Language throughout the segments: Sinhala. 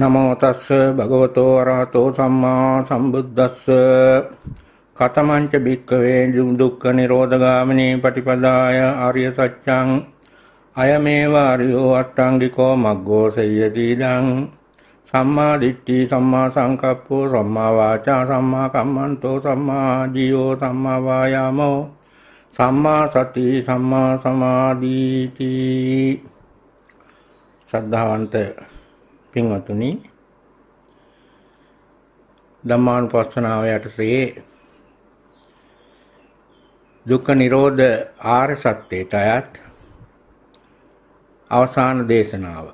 නමෝ තස්ස භගවතෝ අරහතෝ සම්මා සම්බුද්දස්ස කතමංච භික්කවේ දුක්ඛ නිරෝධගාමිනී පටිපදාය ආර්ය සත්‍යං අයමේව ආර්යෝ අට්ඨංගිකෝ මග්ගෝ සේයති දං සම්මා දිට්ඨි සම්මා සංකප්පෝ සම්මා වාචා සම්මා කම්මන්තෝ සම්මා ජීවෝ සම්මා වායාමෝ සම්මා සති සම්මා සමාධීති සද්ධාවන්ත පින්වතුනි ධම්මානුපස්සනාව යටතේ දුක්ඛ නිරෝධ ආර්ය සත්‍යයට අයත් අවසාන දේශනාව.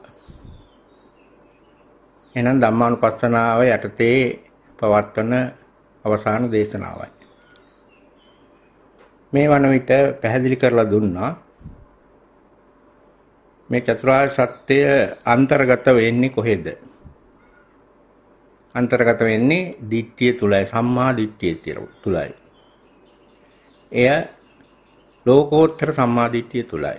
එහෙනම් ධම්මානුපස්සනාව යටතේ පවත්වන අවසාන දේශනාවයි. මේ වන විට පැහැදිලි කරලා දුන්නා මේ චතුරාර්ය සත්‍ය අන්තර්ගත වෙන්නේ කොහෙද? අන්තර්ගත වෙන්නේ ditthිය තුලයි සම්මා ditthිය තුලයි. එය ලෝකෝත්තර සම්මා ditthිය තුලයි.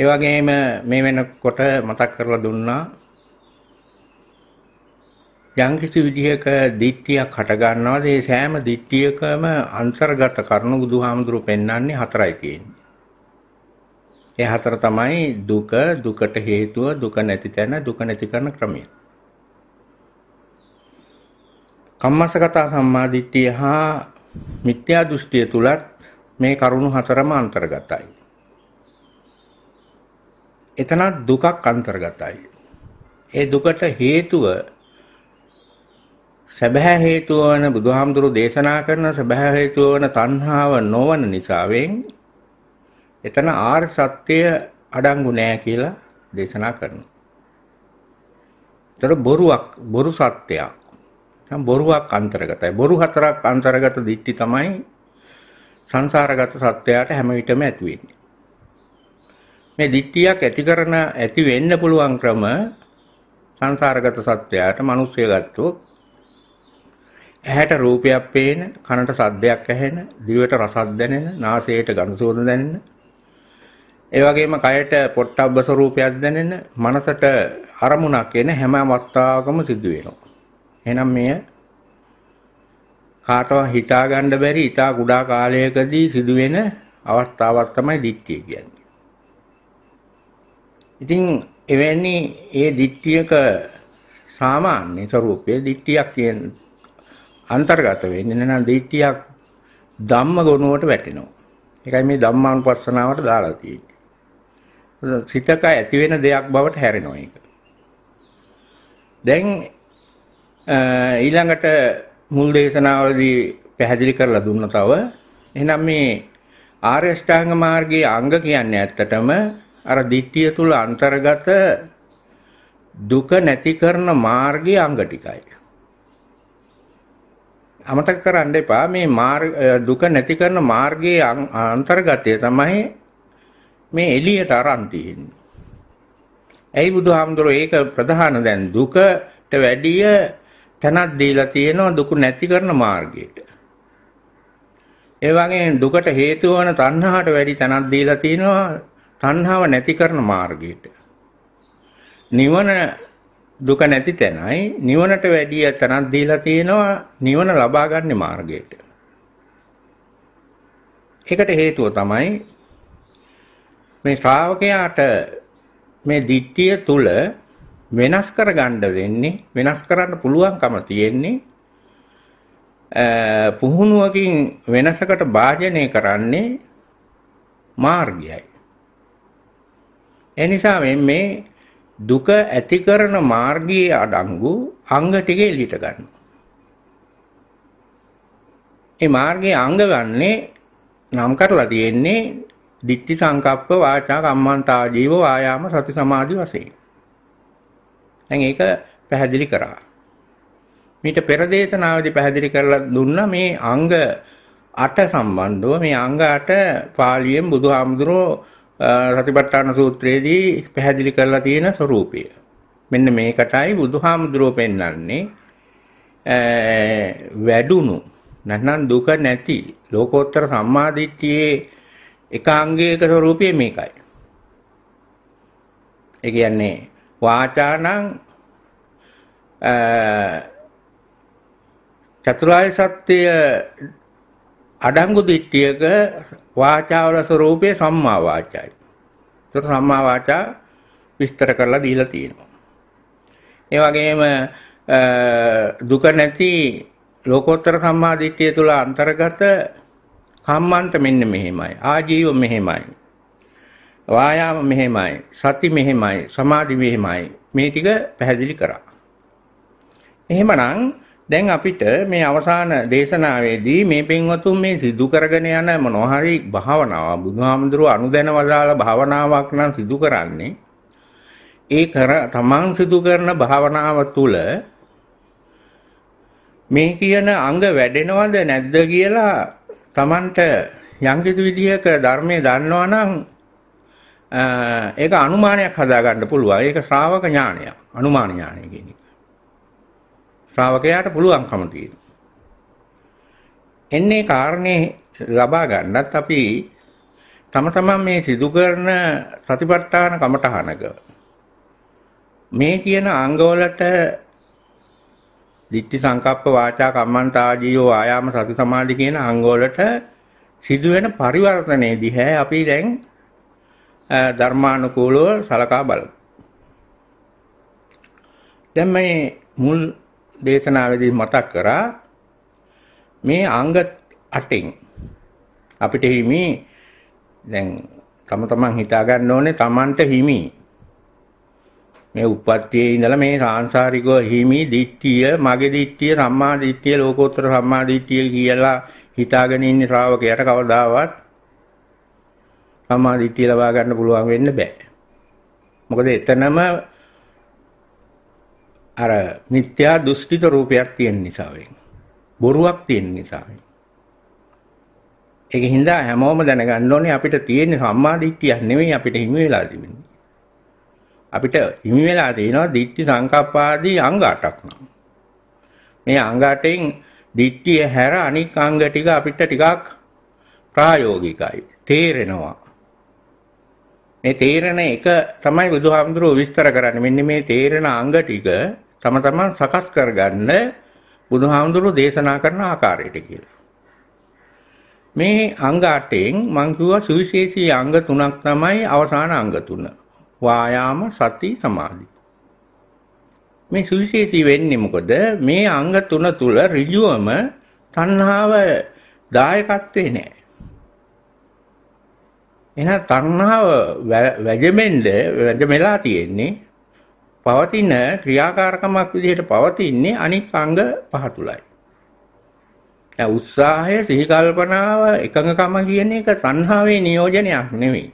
ඒ වගේම මේ වෙනකොට මතක් කරලා දුන්නා යම්කිසි විදිහක දිට්ඨියක් හට ගන්නවාද ඒ සෑම දිට්ඨියකම අන්තර්ගත කරුණු බුදුහාමුදුරු පෙන්වන්නේ හතරයි තියෙන්නේ. ඒ හතර තමයි දුක, දුකට හේතුව, දුක නැති තැන, දුක නැති කරන ක්‍රමය. කම්මසගත සම්මාදිට්ඨිය හා මිත්‍යා දෘෂ්ටිය තුලත් මේ කරුණු හතරම අන්තර්ගතයි. එතන දුකක් අන්තර්ගතයි. ඒ දුකට හේතුව සැබෑ හේතුව වන බුදුහාමුදුරු දේශනා කරන සැබෑ හේතුව වන තණ්හාව නොවන නිසාවෙන් එතන ආර් සත්‍යය අඩංගු නෑ කියලා දේශනා කරනවා. ඒතර බොරුවක් බොරු සත්‍යයක්. නම් බොරුවක් අන්තර්ගතයි. බොරු හතරක් අන්තර්ගත දිට්ටි තමයි සංසාරගත සත්‍යයට හැම විටම ඇති වෙන්නේ. මේ දිට්ටියක් ඇති කරන ඇති වෙන්න පුළුවන් ක්‍රම සංසාරගත සත්‍යයට මිනිස්සය ගත්තොත් ඇහැට රූපයක් පේන, කනට සද්දයක් ඇහෙන, දිවට රසක් දැනෙන, නාසයට ගඳ සුවඳ දැනෙන, ඒ වගේම කයට පොට්ටබ්බ ස්වરૂපයක් දැනෙන මනසට අරමුණක් එන හැම අවස්ථාවකම සිදු වෙනවා. එහෙනම් මෙය කාටවත් හිතා ගන්න බැරි ඊටා කුඩා කාලයකදී සිදුවෙන අවස්ථාවක් තමයි දිට්ඨිය කියන්නේ. ඉතින් එවැනි ඒ දිට්ඨියක සාමාන්‍ය ස්වરૂපයේ දිට්ඨියක් කියන අන්තර්ගත වෙන්නේ නැත්නම් දිට්ඨියක් ධම්ම ගුණුවට වැටෙනවා. ඒකයි මේ ධම්මානුපස්සනාවට දාලා තියෙන්නේ. සිතක ඇති වෙන දෙයක් බවට හැරෙනවා ඒක. දැන් ඊළඟට මුල් දේශනාවලදී පැහැදිලි කරලා දුන්න තව එහෙනම් මේ ආර්ය ශ්‍රාංග මාර්ගයේ අංග කියන්නේ ඇත්තටම අර ditthිය තුල අන්තර්ගත දුක නැති කරන මාර්ගයේ අංග ටිකයි. අමතක කරන්න එපා මේ දුක නැති කරන මාර්ගයේ අන්තර්ගතය තමයි මේ එළියට අරන් තින්නේ. ඇයි බුදුහාමුදුරෝ ඒක ප්‍රධාන දැන් දුකට වැඩිය තැනක් දීලා තියෙනවා දුක නැති කරන මාර්ගයට. ඒ වගේම දුකට හේතු වන තණ්හාවට වැඩි තැනක් දීලා තියෙනවා තණ්හාව නැති කරන මාර්ගයට. නිවන දුක නැති තැනයි නිවනට වැඩිය තැනක් දීලා තියෙනවා නිවන ලබා ගන්න මාර්ගයට. ඒකට හේතුව තමයි මේ ශ්‍රාවකයාට මේ ditthිය තුල වෙනස් කරගන්න වෙන්නේ වෙනස් කරන්න පුළුවන්කම තියෙන්නේ පුහුණුවකින් වෙනසකට භාජනය කරන්නේ මාර්ගයයි එනිසා මේ දුක ඇති කරන මාර්ගයේ අඩංගු අංග ටික එළියට ගන්නවා ඒ මාර්ගයේ අංග ගන්නේ නම් කරලා තියෙන්නේ දිට්ඨි සංකප්ප වාචා කම්මන්තා ජීව වායාම සති සමාධි වශයෙන්. දැන් ඒක පැහැදිලි කරා. මීට පෙර දේශනාවේදී පැහැදිලි කරලා දුන්නා මේ අංග 8 සම්බන්ධව මේ අංග 8 පාලියෙන් බුදුහාමුදුරෝ සතිපට්ඨාන සූත්‍රයේදී පැහැදිලි කරලා තියෙන ස්වરૂපය. මෙන්න මේකටයි බුදුහාමුදුරෝ පෙන්වන්නේ වැඩුණු නැත්නම් දුක නැති ලෝකෝත්තර සම්මාදිට්ඨියේ එකාංගයක ස්වરૂපය මේකයි. ඒ කියන්නේ වාචානං චතුරාර්ය සත්‍ය අඩංගු දිට්ඨියක වාචාවල ස්වરૂපය සම්මා වාචායි. ඒක සම්මා වාචා විස්තර කරලා දීලා තියෙනවා. ඒ වගේම දුක නැති ලෝකෝත්තර සම්මා දිට්ඨිය තුල අන්තර්ගත කම්මන්ත මෙන්න මෙහෙමයි. ආජීව මෙහෙමයි. වායාම මෙහෙමයි. සති මෙහෙමයි. සමාධි මෙහෙමයි. මේ ටික පැහැදිලි කරා. එහෙමනම් දැන් අපිට මේ අවසාන දේශනාවේදී මේ පින්වතුන් මේ සිදු කරගෙන යන මොනෝhari භාවනාව බුදුහාමුදුරුව අනුදැන වදාළ භාවනාවක් නම් සිදු කරන්නේ ඒ කර තමන් සිදු කරන භාවනාව තුළ මේ කියන අංග වැඩෙනවද නැද්ද කියලා Tamanට යම්කිසි විදිහක ධර්මයේ දන්නවා නම් ඒක අනුමානයක් හදා ගන්න පුළුවන්. ඒක ශ්‍රාවක ඥානයක්. අනුමාන ඥානය කියන්නේ. ශ්‍රාවකයාට පුළුවන්කම තියෙනවා. එන්නේ කාරණේ ලබා ගන්නත් අපි තම තමන් මේ සිදු කරන සතිපට්ඨාන කමඨහනක මේ කියන අංගවලට දිට්ඨි සංකප්ප වාචා කම්මන්ත ආජීව ආයාම සති සමාධි කියන අංග වලට සිදුවෙන පරිවර්තනයේ දිහා අපි දැන් ධර්මානුකූලව සලකා බලමු. දැන් මේ මුල් දේශනාවේදී මතක් කරා මේ අංග 8න් අපිට හිමි දැන් තම තමන් හිතා ගන්න ඕනේ තමන්ට හිමි මේ උප්පත්තියේ ඉඳලා මේ සාංශාරිකව හිමි දිට්ඨිය මගේ දිට්ඨිය සම්මා දිට්ඨිය ලෝකෝත්තර සම්මා දිට්ඨිය කියලා හිතාගෙන ඉන්න ශ්‍රාවකයාට කවදාවත් සම්මා දිට්ඨිය ලබා ගන්න පුළුවන් වෙන්න බෑ. මොකද එතනම අර මිත්‍යා දෘෂ්ටිත රූපයක් තියෙන නිසා බොරුවක් තියෙන නිසා ඒකින් හින්දා හැමෝම දැනගන්න ඕනේ අපිට තියෙන සම්මා දිට්ඨියක් නෙමෙයි අපිට හිමි වෙලා තිබෙන්නේ. අපිට හිමි වෙලා තියෙනවා දිට්ඨි සංකප්පාදී අංග 8ක් නම්. මේ අංග 8ෙන් දිට්ඨිය හැර අනික් අංග ටික අපිට ටිකක් ප්‍රායෝගිකයි. තේරෙනවා. මේ තේරෙන එක තමයි බුදුහාමුදුරුවෝ විස්තර කරන්නේ. මෙන්න මේ තේරෙන අංග ටික තම තමන් සකස් කරගන්න බුදුහාමුදුරුවෝ දේශනා කරන ආකාරයට කියලා. මේ අංග 8ෙන් මම කිව්වා සුවිශේෂී අංග තුනක් තමයි අවසාන අංග තුන. වායාම සති සමාධි මේ සුවිශේෂී වෙන්නේ මොකද මේ අංග තුන තුල ඍජුවම තණ්හාව දායකත්වේ නැහැ එහෙනම් තණ්හාව වැජෙමෙන්ද වැජමෙලා තියෙන්නේ පවතින ක්‍රියාකාරකමක් විදිහට පවතින්නේ අනික් අංග පහ තුලයි උත්සාහය සිහි කල්පනාව එකඟකම කියන එක තණ්හාවේ නියෝජනයක් නෙවෙයි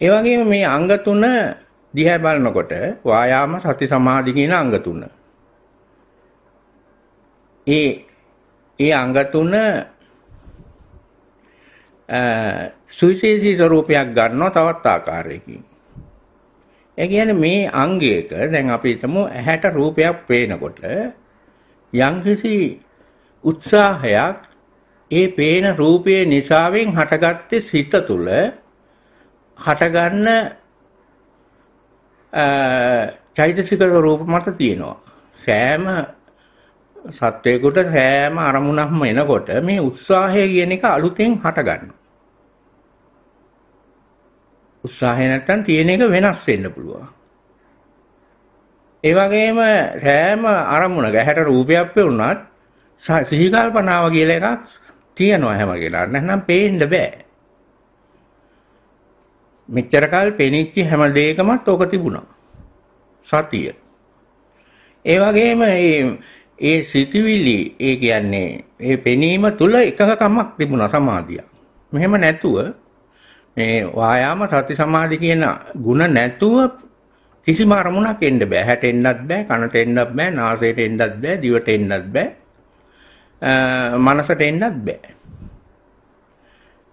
ඒ වගේම මේ අංග තුන දිහා බලනකොට වායාම සති සමාධි කියන අංග තුන. ඒ ඒ අංග තුන සුවිශේෂී ස්වරූපයක් ගන්නවා තවත් ආකාරයකින්. ඒ කියන්නේ මේ අංගයක දැන් අපි හිතමු ඇහැට රූපයක් පේනකොට යම්කිසි උත්සාහයක් ඒ පේන රූපයේ නිසාවෙන් හටගත්තේ සිත තුළ හටගන්න චෛතසික රූප මත තියෙනවා. සෑම සත්වයකට සෑම අරමුණක්ම එනකොට මේ උත්සාහය කියන එක අලුතෙන් හටගන්නවා. උත්සාහය නැත්තම් තියෙන එක වෙනස් වෙන්න පුළුවන්. ඒ වගේම සෑම අරමුණක හැට රූපයක් වුණත් සිහි කල්පනාව කියලා එකක් තියෙනවා හැම කෙනාට. නැත්නම් පේන්න බෑ. මෙච්චර කල් පෙනිච්ච හැම දෙයකමත් ඕක තිබුණා. සතිය. ඒ වගේම මේ ඒ සිතවිලි ඒ කියන්නේ ඒ පෙනීම තුල එකකමක් තිබුණා සමාධිය. මෙහෙම නැතුව මේ වායාම සති සමාධි කියන ಗುಣ නැතුව කිසිම අරමුණක් එන්න බෑ. හැට එන්නත් බෑ, කනට එන්නත් බෑ, නාසයට එන්නත් බෑ, දිවට එන්නත් බෑ. මනසට එන්නත් බෑ.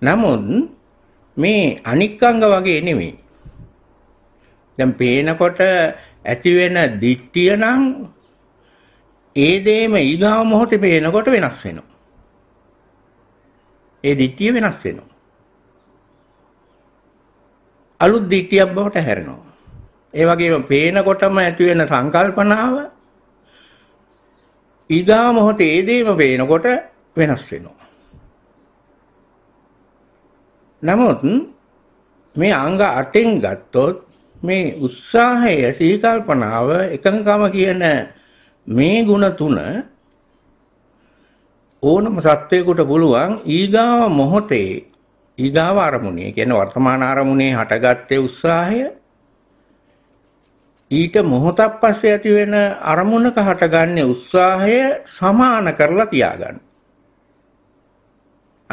නමුත් මේ අනික් අංග වගේ නෙමෙයි. දැන් පේනකොට ඇති වෙන දිට්ඨිය නම් ඒ දෙයම ඊගාව මොහොතේ පේනකොට වෙනස් වෙනවා. ඒ දිට්ඨිය වෙනස් වෙනවා. අලුත් දිට්ඨියක් බවට හැරෙනවා. ඒ වගේම පේනකොටම ඇති වෙන සංකල්පනාව ඊගා මොහොතේ ඒ දෙයම පේනකොට වෙනස් වෙනවා. නමුත් මේ අංග 8න් ගත්තොත් මේ උත්සාහය සීකල්පනාව එකඟකම කියන මේ ಗುಣ තුන ඕනම සත්වයකට පුළුවන් ඊගාව මොහොතේ ඊගාව අරමුණේ කියන්නේ වර්තමාන අරමුණේ හටගත්තේ උත්සාහය ඊට මොහොතක් පස්සේ ඇති වෙන අරමුණක හටගන්නේ උත්සාහය සමාන කරලා තියාගන්න.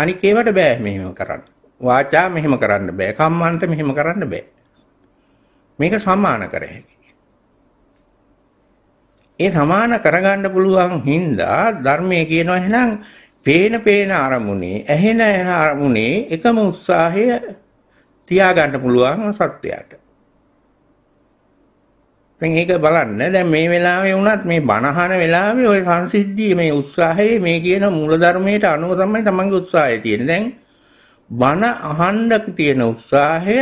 අනික ඒවට බෑ මෙහෙම කරන්න. වාචා මෙහෙම කරන්න බෑ. කම්මන්ත මෙහෙම කරන්න බෑ. මේක සමාන කර හැකියි. ඒ සමාන කරගන්න පුළුවන් හින්දා ධර්මයේ කියනවා එහෙනම් පේන පේන අරමුණේ ඇහෙන ඇහෙන අරමුණේ එකම උත්සාහය තියාගන්න පුළුවන් සත්වයාට. දැන් ඒක බලන්න දැන් මේ වෙලාවේ වුණත් මේ බණහන වෙලාවේ ওই සංසිද්ධියේ මේ උත්සාහයේ මේ කියන මූලධර්මයට අනුව තමයි තමන්ගේ උත්සාහය තියෙන්නේ. දැන් බණ අහන්න තියෙන උත්සාහය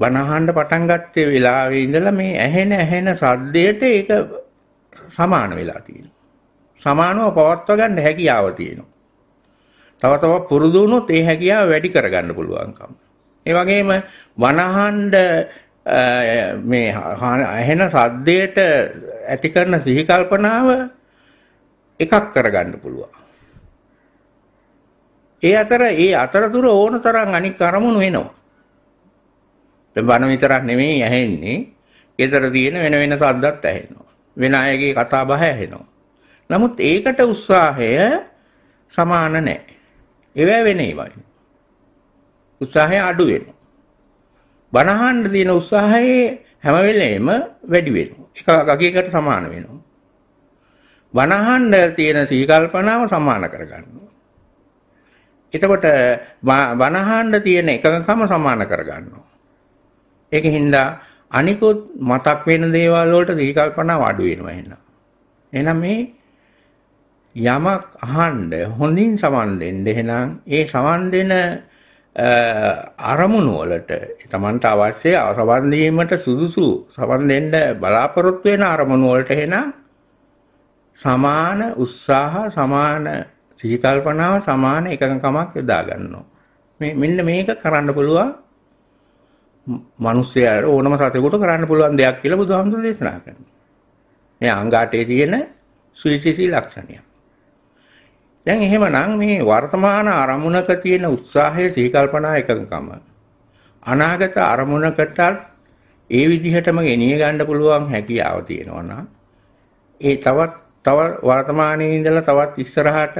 බණ අහන්න පටන් ගත්තේ වෙලාවේ ඉඳලා මේ ඇහෙන ඇහෙන සද්දයට ඒක සමාන වෙලා තියෙනවා. සමානව පවත්වා ගන්න හැකියාව තියෙනවා. තව තවත් පුරුදු වුණොත් ඒ හැකියාව වැඩි කරගන්න පුළුවන්කම. ඒ වගේම වනහඬ මේ ඇහෙන සද්දයට ඇති කරන සිහි කල්පනාව එකක් කරගන්න පුළුවන්. ඒ අතර ඒ අතරතුර ඕන තරම් අනික් අරමුණු එනවා. දැන් බණ විතරක් නෙමෙයි ඇහෙන්නේ. ඊතර තියෙන වෙන වෙන සද්දත් ඇහෙනවා. වෙන අයගේ කතා බහ ඇහෙනවා. නමුත් ඒකට උත්සාහය සමාන නැහැ. ඒවැ වෙන ඒවායි. උත්සාහය අඩු වෙනවා. බණහන්න තියෙන උත්සාහයේ හැම වෙලේම වැඩි වෙනවා. එක ගගයකට සමාන වෙනවා. බණහන්න තියෙන සීකල්පනාව සමාන කරගන්නවා. එතකොට වනහාණ්ඩ තියෙන එකඟකම සමාන කරගන්නවා. ඒක හින්දා අනිකුත් මතක් වෙන දේවල් වලට දීකල්පනා අඩු වෙනවා එහෙනම්. එහෙනම් මේ යමක් අහන්න හොඳින් සමන් දෙන්න එහෙනම් ඒ සමන් දෙන අරමුණු වලට තමන්ට අවශ්‍ය සමන් දීමට සුදුසු සමන් දෙන්න බලාපොරොත්තු වෙන අරමුණු වලට එහෙනම් සමාන උත්සාහ සමාන සිහි කල්පනාව සමාන එකඟකමක් යොදා ගන්නවා. මේ මෙන්න මේක කරන්න පුළුවන් මිනිස්යාට ඕනම සතෙකුට කරන්න පුළුවන් දෙයක් කියලා බුදුහාමුදුරේ දේශනා කරනවා. මේ අංගාටේ තියෙන සුවිශේෂී ලක්ෂණයක්. දැන් එහෙමනම් මේ වර්තමාන අරමුණක තියෙන උත්සාහය සිහි කල්පනා එකඟකම අනාගත අරමුණකට ඒ විදිහටම ගෙනිය ගන්න පුළුවන් හැකියාව තියෙනවා නම් ඒ තවත් තව වර්තමානයේ ඉඳලා තවත් ඉස්සරහට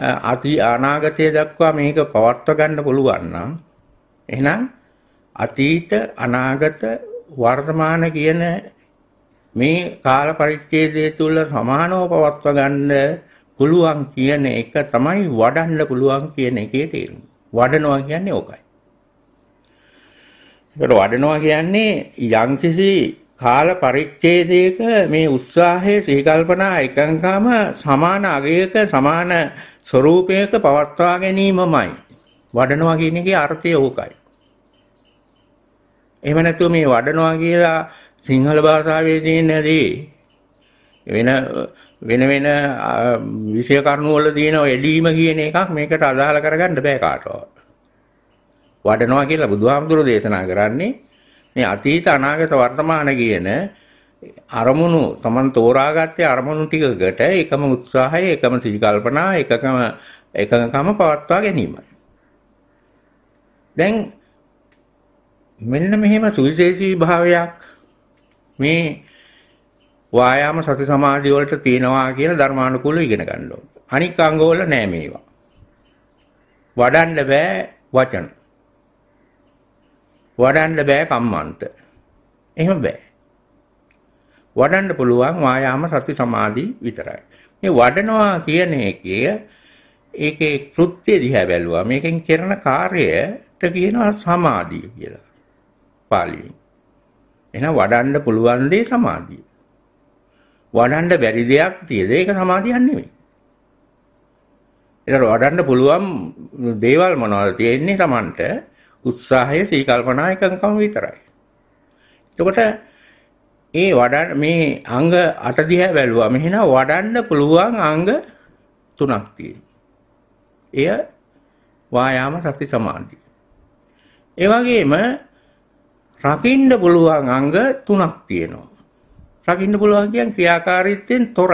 අති අනාගතය දක්වා මේක පවත්ව ගන්න පුළුවන් නම් එහෙනම් අතීත අනාගත වර්තමාන කියන මේ කාල පරිච්ඡේදය තුල සමානව පවත්ව ගන්න පුළුවන් කියන එක තමයි වඩන්න පුළුවන් කියන එකේ තේරුම. වඩනවා කියන්නේ ඕකයි. ඒකට වඩනවා කියන්නේ යම්කිසි කාල පරිච්ඡේදයක මේ උත්සාහයේ සිහිකල්පනා එකඟකම සමාන අගයක සමාන ස්වરૂපයක පවත්වා ගැනීමමයි වඩනවා කියන එකේ අර්ථය ඕකයි. එහෙම නැතුව මේ වඩනවා කියලා සිංහල භාෂාවේ තියෙනදී වෙන වෙන වෙන විෂය කරුණු වල තියෙන එළීම කියන එකක් මේකට අදාළ කරගන්න බෑ කාටවත්. වඩනවා කියලා බුදුහාමුදුරු දේශනා කරන්නේ මේ අතීත අනාගත වර්තමාන කියන අරමුණු Taman තෝරාගත්තේ අරමුණු ටිකකට එකම උත්සාහය එකම සිහිකල්පනා එකකම එකඟකම පවත්වා ගැනීමයි. දැන් මෙන්න මෙහෙම සුවිශේෂී භාවයක් මේ වායාම සති සමාධිය වලට තියෙනවා කියලා ධර්මානුකූලව ඉගෙන ගන්න ඕනේ. අනික් අංග වල නෑ මේවා. වඩන්න බෑ වචන. වඩන්න බෑ කම්මන්ත. එහෙම බෑ. වඩන්න පුළුවන් වායාම සති සමාධි විතරයි. මේ වඩනවා කියන එකේ ඒකේ කෘත්‍ය දිහා බැලුවා. මේකෙන් කරන කාර්යයට කියනවා සමාධිය කියලා. පාලියෙන්. එහෙනම් වඩන්න පුළුවන් දේ සමාධිය. වඩන්න බැරි දෙයක් තියද ඒක සමාධියක් නෙමෙයි. ඒතර වඩන්න පුළුවන් දේවල් මොනවද තියෙන්නේ Tamanට? උත්සාහය, සීකල්පනා එකඟකම විතරයි. එතකොට ඒ වඩන්න මේ අංග 8 දිහා බැලුවාම එහෙනම් වඩන්න පුළුවන් අංග තුනක් තියෙනවා. එය වායාම සති සමාධි. ඒ වගේම රකින්න පුළුවන් අංග තුනක් තියෙනවා. රකින්න පුළුවන් කියන්නේ ක්‍රියාකාරීත්වයෙන් තොර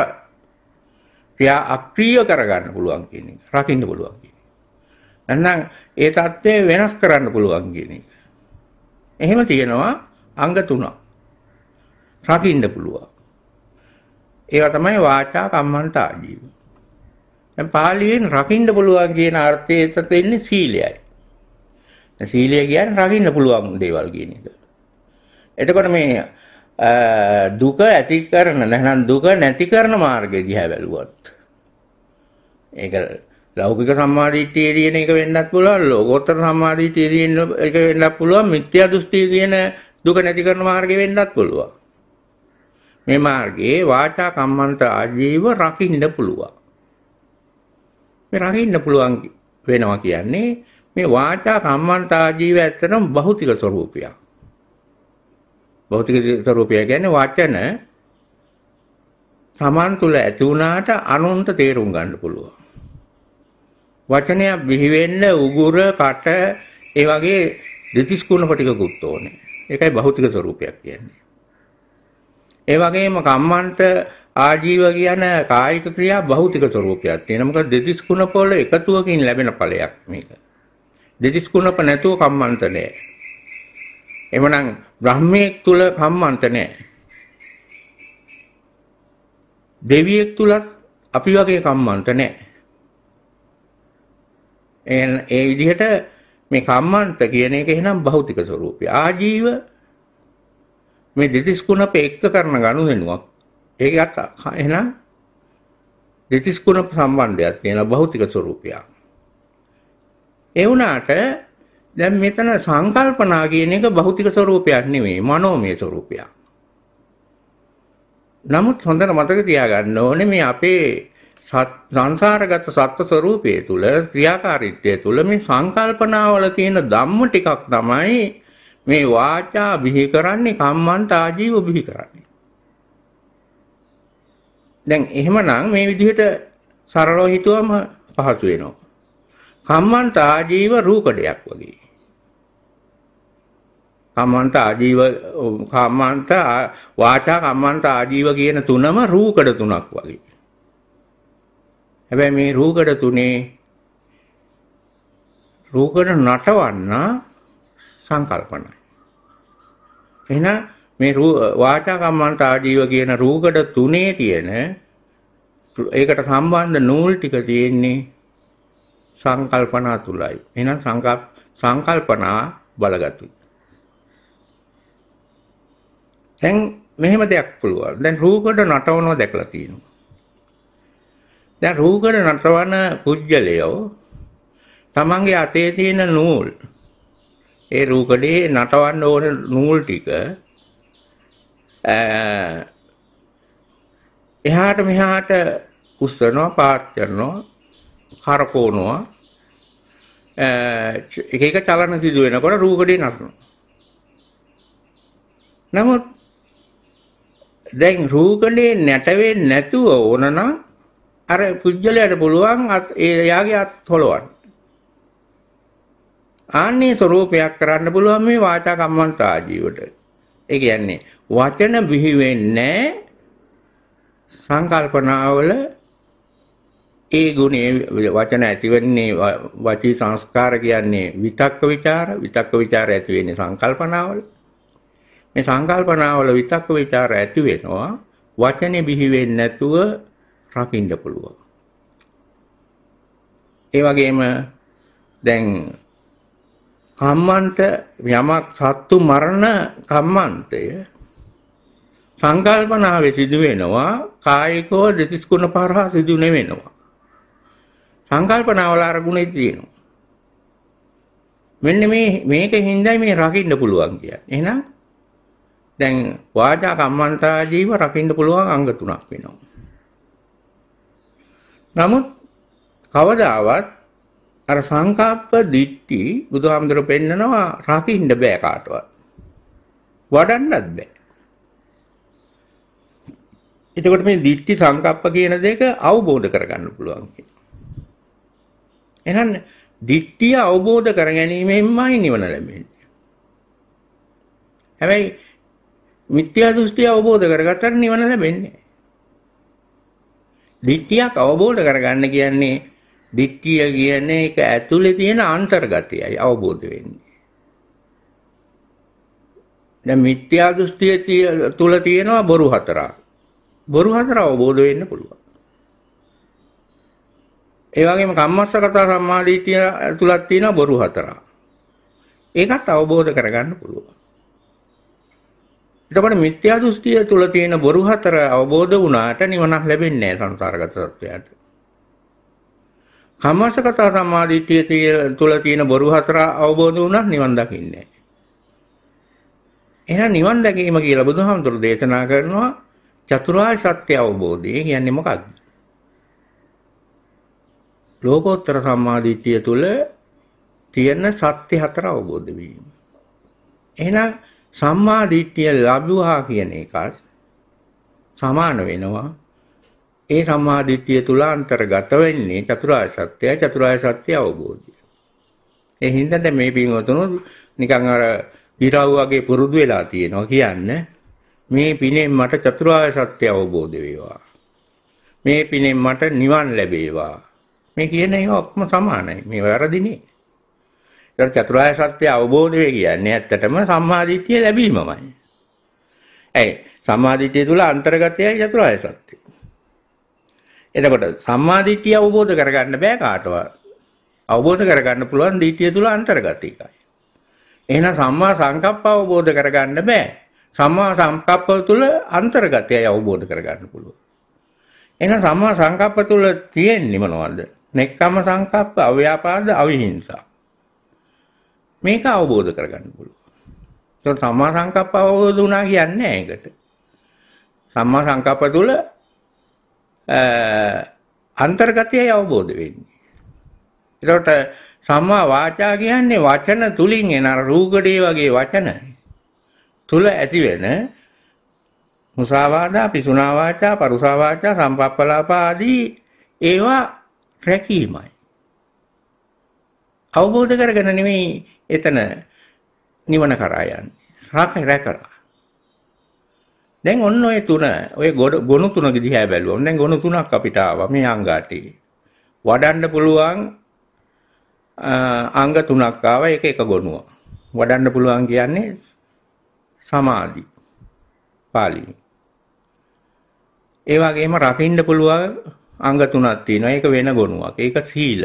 ක්‍රියා අක්‍රීය කරගන්න පුළුවන් කියන එක. රකින්න පුළුවන් කියන්නේ. නැත්නම් ඒ தත්ත්වය වෙනස් කරන්න පුළුවන් කියන එක. එහෙම තියෙනවා අංග තුනක්. රකින්න පුළුවන්. ඒවා තමයි වාචා කම්මන්ත ආජීව. දැන් පාලියෙන් රකින්න පුළුවන් කියන අර්ථයේ තියෙන්නේ සීලයයි. දැන් සීලය කියන්නේ රකින්න පුළුවන් දේවල් කියන එක. එතකොට මේ දුක ඇති කරන නැත්නම් දුක නැති කරන මාර්ගය දිහා බැලුවොත් ඒක ලෞකික සම්මාදිට්ඨියේ තියෙන එක වෙන්නත් පුළුවන් ලෝකෝත්තර සම්මාදිට්ඨියේ තියෙන එක වෙන්නත් පුළුවන් මිත්‍යා දෘෂ්ටියේ තියෙන දුක නැති කරන මාර්ගය වෙන්නත් පුළුවන් මේ මාර්ගයේ වාචා කම්මන්ත ආජීව රකින්න පුළුවන්. මේ රකින්න පුළුවන් වෙනවා කියන්නේ මේ වාචා කම්මන්ත ආජීව ඇත්තනම් භෞතික ස්වરૂපයක්. භෞතික ස්වરૂපය කියන්නේ වචන තමන් තුල ඇති වුණාට අනුන්ට තේරුම් ගන්න පුළුවන්. වචනයක් බිහි වෙන්න උගුර කට ඒ වගේ දෙතිස් කුණපටිකකුත් ඕනේ. ඒකයි භෞතික ස්වરૂපයක් කියන්නේ. ඒ වගේම කම්මන්ත ආජීව කියන කායික ක්‍රියා භෞතික ස්වરૂපයක් තියෙනවා. මොකද දෙතිස් කුණපවල එකතුවකින් ලැබෙන ඵලයක් මේක. දෙතිස් කුණප නැතුව කම්මන්ත නැහැ. එමනම් බ්‍රහ්මීෙක් තුල කම්මන්ත නැහැ. දෙවියෙක් තුලත් අපි වගේ කම්මන්ත නැහැ. ඒ විදිහට මේ කම්මන්ත කියන එක එහෙනම් භෞතික ස්වરૂපය. ආජීව මේ දෙතිස් ගුණ අපේ එක්ක කරන ගනුදෙනුවක්. ඒකත් එහෙනම් දෙතිස් ගුණ සම්බන්ධයක් තියෙන භෞතික ස්වરૂපයක්. ඒ වුණාට දැන් මෙතන සංකල්පනා කියන එක භෞතික ස්වરૂපයක් නෙමෙයි මනෝමය ස්වરૂපයක්. නමුත් හොඳට මතක තියාගන්න ඕනේ මේ අපේ සංසාරගත සත්ව ස්වરૂපයේ තුල ක්‍රියාකාරීත්වය තුල මේ සංකල්පනාවල තියෙන ධම්ම ටිකක් තමයි මේ වාචා බිහි කරන්නේ කම්මන්ත ආජීව බිහි කරන්නේ. දැන් එහෙමනම් මේ විදිහට සරලව හිතුවම පහසු වෙනවා. කම්මන්ත ආජීව රූකඩයක් වගේ. කම්මන්ත ආජීව කම්මන්ත වාචා කම්මන්ත ආජීව කියන තුනම රූකඩ තුනක් වගේ. හැබැයි මේ රූකඩ තුනේ රූකඩ නටවන්න සංකල්පනයි. එහෙනම් මේ වාචා කම්මන්ත ආජීව කියන රූකඩ තුනේ තියෙන ඒකට සම්බන්ධ නූල් ටික තියෙන්නේ සංකල්පනා තුලයි. එහෙනම් සංකල්ප සංකල්පනා බලගතුයි. දැන් මෙහෙම දෙයක් පුළුවන්. දැන් රූකඩ නටවනෝ දැකලා තියෙනවා. දැන් රූකඩ නටවන පුජ්‍යලයෝ තමන්ගේ අතේ තියෙන නූල් ඒ රූකඩේ නටවන්න ඕන නූල් ටික එහාට මෙහාට උස්සනවා පාත් කරනවා කරකවනවා එක එක චලන සිදු වෙනකොට රූකඩේ නටනවා නමුත් දැන් රූකඩේ නැටවෙන්නේ නැතුව ඕනනම් අර පුජ්‍යලයට පුළුවන් එයාගේ අත් හොලවන්න ආන්නේ ස්වરૂපයක් කරන්න පුළුවන් මේ වාචා කම්මන්තා ජීවට. ඒ කියන්නේ වචන බිහි වෙන්නේ සංකල්පනාවල ඒ ගුණේ වචන ඇති වෙන්නේ වචී සංස්කාර කියන්නේ විතක්ක ਵਿਚාර විතක්ක ਵਿਚාර ඇති වෙන්නේ සංකල්පනාවල මේ සංකල්පනාවල විතක්ක ਵਿਚාර ඇති වෙනවා වචනේ බිහි වෙන්නේ නැතුව රකින්න පුළුවන් ඒ වගේම දැන් කම්මන්ත යමක් සත්තු මරණ කම්මන්තය සංකල්පනාවේ සිදු වෙනවා කායිකව දෙතිස් ගුණ පහරහා සිදු නෙවෙනවා සංකල්පනාවල අරගුණේ තියෙනවා මෙන්න මේ මේක හිඳයි මේ රකින්න පුළුවන් කියන්නේ එහෙනම් දැන් වාචා කම්මන්තා ජීව රකින්න පුළුවන් අංග තුනක් වෙනවා නමුත් කවදාවත් අර සංකප්ප දිට්ටි බුදුහාමුදුර පෙන්නනවා රකින්න බෑ කාටවත්. වඩන්නත් බෑ. එතකොට මේ දිට්ටි සංකප්ප කියන දෙක අවබෝධ කරගන්න පුළුවන් කියනවා. එහෙනම් දිට්ටිය අවබෝධ කර ගැනීමෙන්මයි නිවන ලැබෙන්නේ. හැබැයි මිත්‍යා දෘෂ්ටි අවබෝධ කරගත්තට නිවන ලැබෙන්නේ. දිට්ටියක් අවබෝධ කරගන්න කියන්නේ දිට්ඨිය කියන එක ඇතුලේ තියෙන අන්තර්ගතයයි අවබෝධ වෙන්නේ. දැන් මිත්‍යා දෘෂ්ටිය තුල තියෙනවා බොරු හතරක්. බොරු හතර අවබෝධ වෙන්න පුළුවන්. ඒ වගේම කම්මස්සගත සම්මාදීතිය තුලක් තියෙනවා බොරු හතරක්. ඒකත් අවබෝධ කරගන්න පුළුවන්. එතකොට මිත්‍යා දෘෂ්ටිය තුල තියෙන බොරු හතර අවබෝධ වුණාට නිවනක් ලැබෙන්නේ නැහැ සංසාරගත සත්වයාට. කම්මස්සගත සම්මාදිට්ඨිය තුල තියෙන බොරු හතර අවබෝධ වුණත් නිවන් දකින්නේ එහෙනම් නිවන් දැකීම කියලා බුදුහාමුදුරු දේශනා කරනවා චතුරාර්ය සත්‍ය අවබෝධය කියන්නේ මොකක්ද? ලෝකෝත්තර සම්මාදිට්ඨිය තුල තියෙන සත්‍ය හතර අවබෝධ වීම. එහෙනම් සම්මාදිට්ඨිය ලැබුවා කියන එකත් සමාන වෙනවා ඒ සම්මාදිට්ඨිය තුල අන්තර්ගත වෙන්නේ චතුරාර්ය සත්‍යයි චතුරාර්ය සත්‍ය අවබෝධය. ඒ හින්දා මේ පින්වතුණු නිකන් අර ඉරව් වගේ පුරුදු වෙලා තියෙනවා කියන්නේ මේ පිනෙන් මට චතුරාර්ය සත්‍ය අවබෝධ වේවා. මේ පිනෙන් මට නිවන් ලැබේවා. මේ කියන ඒවා ඔක්කොම සමානයි. මේ වැරදිනේ. ඒක චතුරාර්ය සත්‍ය අවබෝධ වේ කියන්නේ ඇත්තටම සම්මාදිට්ඨිය ලැබීමමයි. ඇයි සම්මාදිට්ඨිය තුල අන්තර්ගතයයි චතුරාර්ය සත්‍ය. එතකොට සම්මාදිට්ඨිය අවබෝධ කරගන්න බෑ කාටවත්. අවබෝධ කරගන්න පුළුවන් දිට්ඨිය තුල අන්තර්ගතයි. එහෙනම් සම්මා සංකප්ප අවබෝධ කරගන්න බෑ. සම්මා සංකප්ප තුල අන්තර්ගතයයි අවබෝධ කරගන්න පුළුවන්. එහෙනම් සම්මා සංකප්ප තුල තියෙන්නේ මොනවද? නෙක්කම සංකප්ප, අව්‍යාපාද, අවිහිංසා. මේක අවබෝධ කරගන්න පුළුවන්. ඒතකොට සම්මා සංකප්ප අවබෝධ වුණා කියන්නේ නැහැ ඒකට. සම්මා සංකප්ප තුල අන්තර්ගතයයි අවබෝධ වෙන්නේ. ඒකට සම්මා වාචා කියන්නේ වචන තුලින් එන රූගඩේ වගේ වචන තුල ඇතිවෙන මුසාවාදා, පිසුනා වාචා, පරුසා වාචා, සම්පප්පලාප ආදී ඒවා රැකීමයි. අවබෝධ කරගෙන නෙමෙයි එතන නිවන කරා යන්නේ. රැක රැකලා දැන් ඔන්න ඔය තුන ඔය ගොනු තුන දිහා බැලුවොත් දැන් ගොනු තුනක් අපිට ආවා මේ අංගාටි. වඩන්න පුළුවන් අංග තුනක් ආවා ඒක එක ගොනුව. වඩන්න පුළුවන් කියන්නේ සමාධි. පාලිනි. ඒ වගේම රකින්න පුළුවන් අංග තුනක් තියෙනවා. ඒක වෙන ගොනුවක්. ඒක සීල.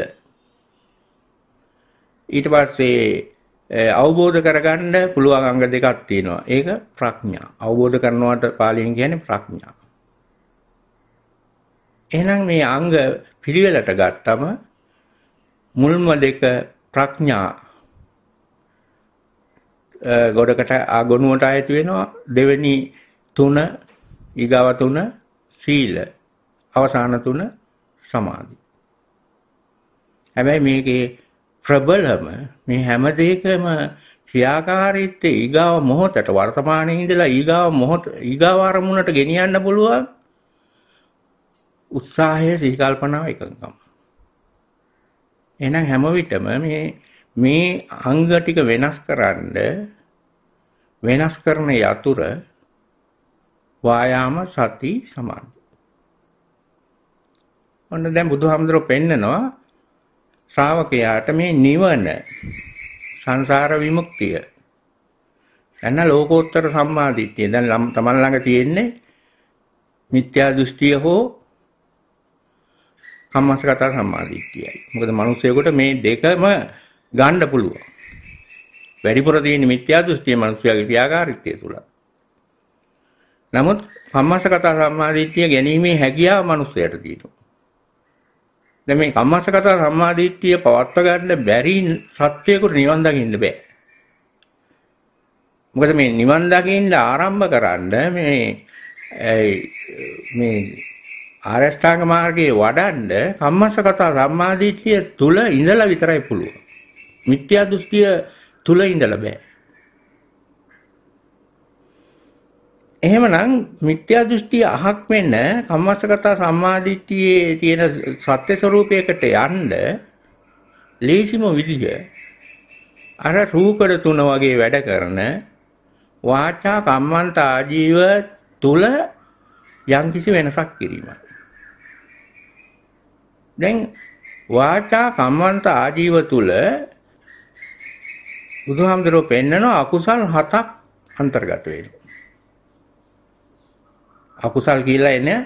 ඊට පස්සේ අවබෝධ කරගන්න පුළුවන් අංග දෙකක් තියෙනවා. ඒක ප්‍රඥා. අවබෝධ කරනවට පාලියෙන් කියන්නේ ප්‍රඥා. එහෙනම් මේ අංග පිළිවෙලට ගත්තම මුල්ම දෙක ප්‍රඥා ගොඩකට ආගොනුවට ආයතු වෙනවා දෙවෙනි තුන ඊගාව තුන සීල අවසාන තුන සමාධි හැබැයි මේකේ ප්‍රබලම මේ හැම දෙයකම ක්‍රියාකාරීත්වය ඊගාව මොහොතට වර්තමානයේ ඉඳලා ඊගාව මොහොත ඊගාව අරමුණට ගෙනියන්න පුළුවන් උත්සාහය සිහි කල්පනාව එකඟකම එහෙනම් හැම විටම මේ මේ අංග ටික වෙනස් කරන්න වෙනස් කරන යතුර වායාම සති සමාධි ඔන්න දැන් බුදුහාමුදුරුවෝ පෙන්නනවා ශ්‍රාවකයාට මේ නිවන සංසාර විමුක්තිය එන්න ලෝකෝත්තර සම්මාදිට්ඨිය දැන් තමන් ළඟ තියෙන්නේ මිත්‍යා දෘෂ්ටිය හෝ කම්මස්සගත සම්මාදිට්ඨියයි මොකද මිනිස්සුයෙකුට මේ දෙකම ගන්න පුළුවන් වැඩිපුර තියෙන මිත්‍යා දෘෂ්ටිය මිනිස්සුයාගේ ව්‍යාකාරීත්වය තුල නමුත් කම්මස්සගත සම්මාදිට්ඨිය ගැනීමේ හැකියාව මිනිස්සුයට තියෙනවා දැන් මේ කම්මස්සගත සම්මාදිට්ඨිය පවත්ව ගන්න බැරි සත්‍යයකට නිවන් දකින්න බෑ. මොකද මේ නිවන් දකින්න ආරම්භ කරන්න මේ මේ ආරෂ්ඨාංග මාර්ගයේ වඩන්න කම්මස්සගත සම්මාදිට්ඨිය තුල ඉඳලා විතරයි පුළුවන්. මිත්‍යා දෘෂ්ටිය තුල ඉඳලා බෑ. එහෙමනම් මිත්‍යා දෘෂ්ටිය අහක් වෙන්න කම්මස්සගත සම්මාදිට්ඨියේ තියෙන සත්‍ය ස්වરૂපයකට යන්න ලේසිම විදිහ අර රූකඩ තුන වගේ වැඩ කරන වාචා කම්මන්ත ආජීව තුල යම්කිසි වෙනසක් කිරීමයි. දැන් වාචා කම්මන්ත ආජීව තුල බුදුහාමුදුරුවෝ පෙන්නන අකුසල් හතක් අන්තර්ගත වෙනවා. අකුසල් කියලා එන ඒ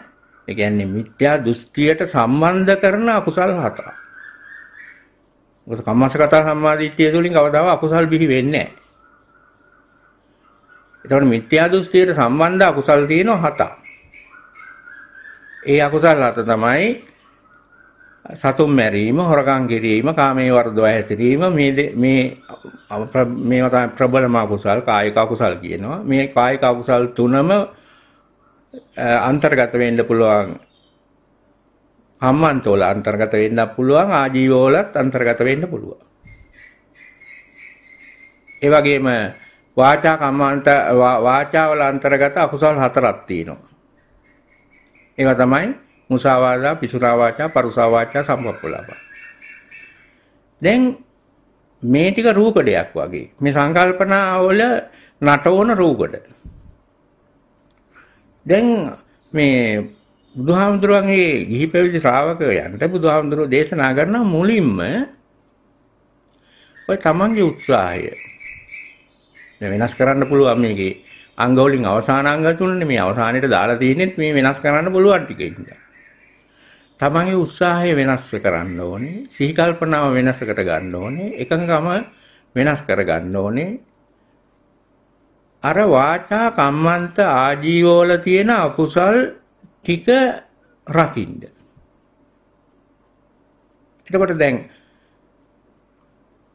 කියන්නේ මිත්‍යා දෘෂ්ටියට සම්බන්ධ කරන අකුසල් හතක්. මොකද කම්මස්ස කතා සම්මාදිට්ඨිය තුළින් කවදාවත් අකුසල් බිහි වෙන්නේ නැහැ. එතකොට මිත්‍යා දෘෂ්ටියට සම්බන්ධ අකුසල් තියෙනවා හතක්. ඒ අකුසල් හත තමයි සතුන් මැරීම, හොරකම් කිරීම, කාමයේ වර්ධව හැසිරීම මේ මේ මේවා තමයි ප්‍රබලම අකුසල්, කායික අකුසල් කියනවා. මේ කායික අකුසල් තුනම අන්තර්ගත වෙන්න පුළුවන්. කම්මන්තෝල අන්තර්ගත වෙන්න පුළුවන් ආජීවෝලත් අන්තර්ගත වෙන්න පුළුවන්. ඒ වගේම වාචා කම්මන්ත වාචාවල අන්තර්ගත අකුසල් හතරක් තියෙනවා. ඒවා තමයි මුසාවාදා, පිසුරා වාචා, පරුසා වාචා, සම්පප්පලාප. දැන් මේ ටික රූකඩයක් වගේ. මේ සංකල්පනා වල නටවන රූකඩ. දැන් මේ බුදුහාමුදුරුවන්ගේ ගිහි පැවිදි ශ්‍රාවකයන්ට බුදුහාමුදුරුවෝ දේශනා කරන මුලින්ම ඔය තමන්ගේ උත්සාහය දැන් වෙනස් කරන්න පුළුවන් මේකේ අංග වලින් අවසාන අංග තුනනේ මේ අවසානෙට දාලා තියෙන්නේ මේ වෙනස් කරන්න පුළුවන් ටික ඉඳලා තමන්ගේ උත්සාහය වෙනස් කරන්න ඕනේ සිහි කල්පනාව වෙනසකට ගන්න ඕනේ එකඟකම වෙනස් කර ගන්න ඕනේ අර වාචා කම්මන්ත ආජීවවල තියෙන අකුසල් ටික රකින්න. එතකොට දැන්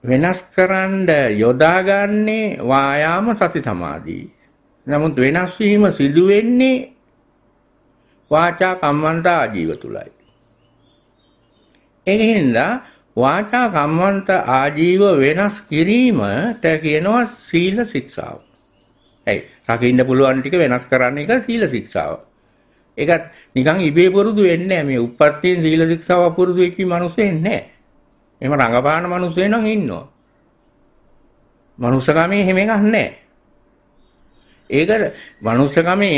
වෙනස් කරන්න යොදාගන්නේ වායාම සති සමාධිය. නමුත් වෙනස් වීම සිදු වෙන්නේ වාචා කම්මන්ත ආජීව තුලයි. ඒ හින්දා වාචා කම්මන්ත ආජීව වෙනස් කිරීමට කියනවා සීල ශික්ෂාව. ඇයි? රකින්න පුළුවන් ටික වෙනස් කරන්න එක සීල ශික්ෂාව. ඒකත් නිකන් ඉබේ පුරුදු වෙන්නේ නැහැ. මේ උප්පත්තියෙන් සීල ශික්ෂාව අපුරුදු වෙච්ච මිනිස්සෙන්නේ නැහැ. එහෙම රඟපාන මිනිස්සේ නම් ඉන්නවා. මනුස්සකමේ එහෙම එකක් නැහැ. ඒක මනුස්සකමේ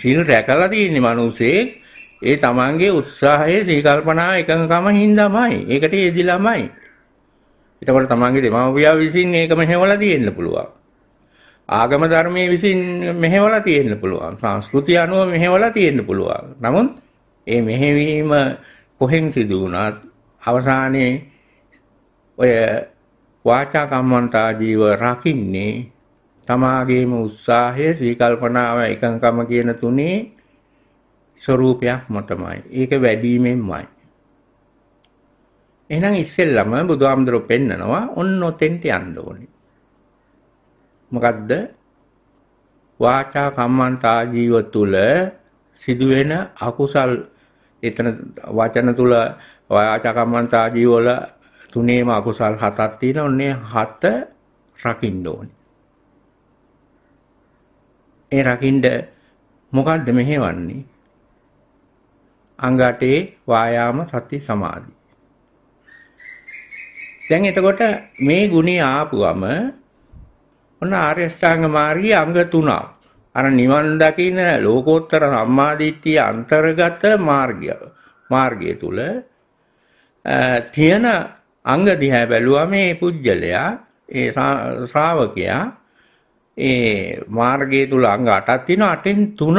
සීල් රැකලා තියෙන මිනිස්සේ ඒ තමන්ගේ උත්සාහයේ සීකල්පනා එකඟකම හින්දාමයි. ඒකට යෙදිලාමයි. එතකොට තමන්ගේ දෙමාපියා විසින් ඒකම හේවලා තියෙන්න පුළුවන්. ආගම ධර්මයේ විසින් මෙහෙवला තියෙන්න පුළුවන්. සංස්කෘතිය අනුව මෙහෙवला තියෙන්න පුළුවන්. නමුත් ඒ මෙහෙවීම කොහෙන් සිදු වුණත් අවසානයේ ඔය වාචා කම්මන්තා ජීව රකින්නේ තමාගේම උත්සාහය, සීකල්පනාව, එකඟකම කියන තුනේ ස්වરૂපයක්ම තමයි. ඒක වැඩිමෙන්මයි. එහෙනම් ඉස්සෙල්ලම බුදුහාමුදුරුවෝ පෙන්නනවා ඔන්න ඔතෙන්ට යන්න ඕනේ. මොකද්ද? වාචා කම්මන්තා ජීව තුල සිදුවෙන අකුසල් එතන වචන තුල වාචා කම්මන්තා ජීව වල තුනේම අකුසල් හතක් තියෙනවා. ඔන්නේ හත රකින්න ඕනේ. ඒ රකින්න මොකද්ද මෙහෙවන්නේ? අංගටේ වායාම සති සමාධි. දැන් එතකොට මේ ගුණය ආපුවම ඔන්න ආර්ය අෂ්ටාංග මාර්ගයේ අංග තුනක්. අර නිවන් දකින ලෝකෝත්තර සම්මාදිට්ඨිය අන්තර්ගත මාර්ගය. මාර්ගය තුල තියෙන අංග දිහා බැලුවා මේ පුජ්‍යලයා ඒ ශ්‍රාවකයා ඒ මාර්ගය තුල අංග 8ක් තියෙනවා අටෙන් තුනක්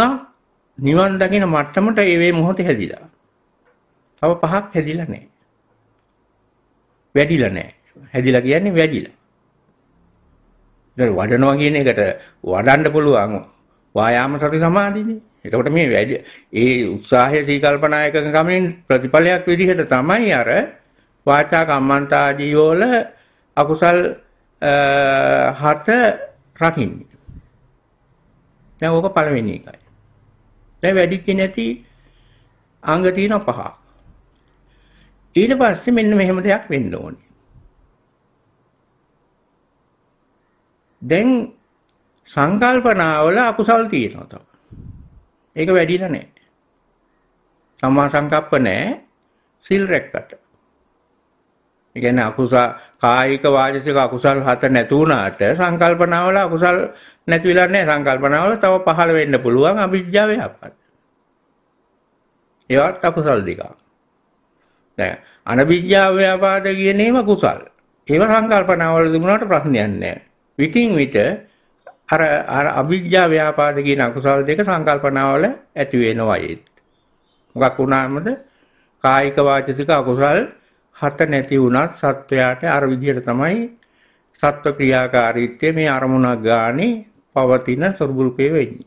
නිවන් දකින මට්ටමට ඒ වේ මොහොතේ හැදිලා. තව පහක් හැදිලා නැහැ. වැඩිලා නැහැ. හැදිලා කියන්නේ වැඩිලා. දැන් වඩනවා කියන එකට වඩන්න පුළුවන් වායාම සති සමාධිනේ. එතකොට මේ වැඩි ඒ උත්සාහය සීකල්පනායක ගමෙන් ප්‍රතිඵලයක් විදිහට තමයි අර වාචා කම්මන්තා ජීවෝල අකුසල් හත රකින්නේ. දැන් ඕක පළවෙනි එකයි. දැන් වැඩිච්ච නැති අංග තියෙන පහක්. ඊට පස්සේ මෙන්න මෙහෙම දෙයක් වෙන්න ඕනේ. දැන් සංකල්පනාවල අකුසල් තියෙනවා තව. ඒක වැඩිලා නැහැ. සම්මා සංකප්ප නැහැ. සිල් රැක්කට. ඒ කියන්නේ අකුසල් කායික වාචික අකුසල් හත නැති වුණාට සංකල්පනාවල අකුසල් නැති වෙලා නැහැ. සංකල්පනාවල තව පහළ වෙන්න පුළුවන් අවිජ්ජාව යහපත්. ඒවත් අකුසල් දෙකක්. දැන් අනවිජ්ජාව ව්‍යාපාද කියන ඒවා කුසල්. ඒවා සංකල්පනාවල දුණාට ප්‍රශ්නයක් නැහැ. විтин විට අර අර අවිජ්ජා ව්‍යාපාද කියන අකුසල් දෙක සංකල්පනාවල ඇති වෙනවා ඒත්. මොකක් වුණාමද කායික වාචික අකුසල් හත නැති වුණත් සත්වයාට අර විදිහට තමයි සත්ව ක්‍රියාකාරීත්වය මේ අරමුණක් ගානේ පවතින ස්වરૂපයේ වෙන්නේ.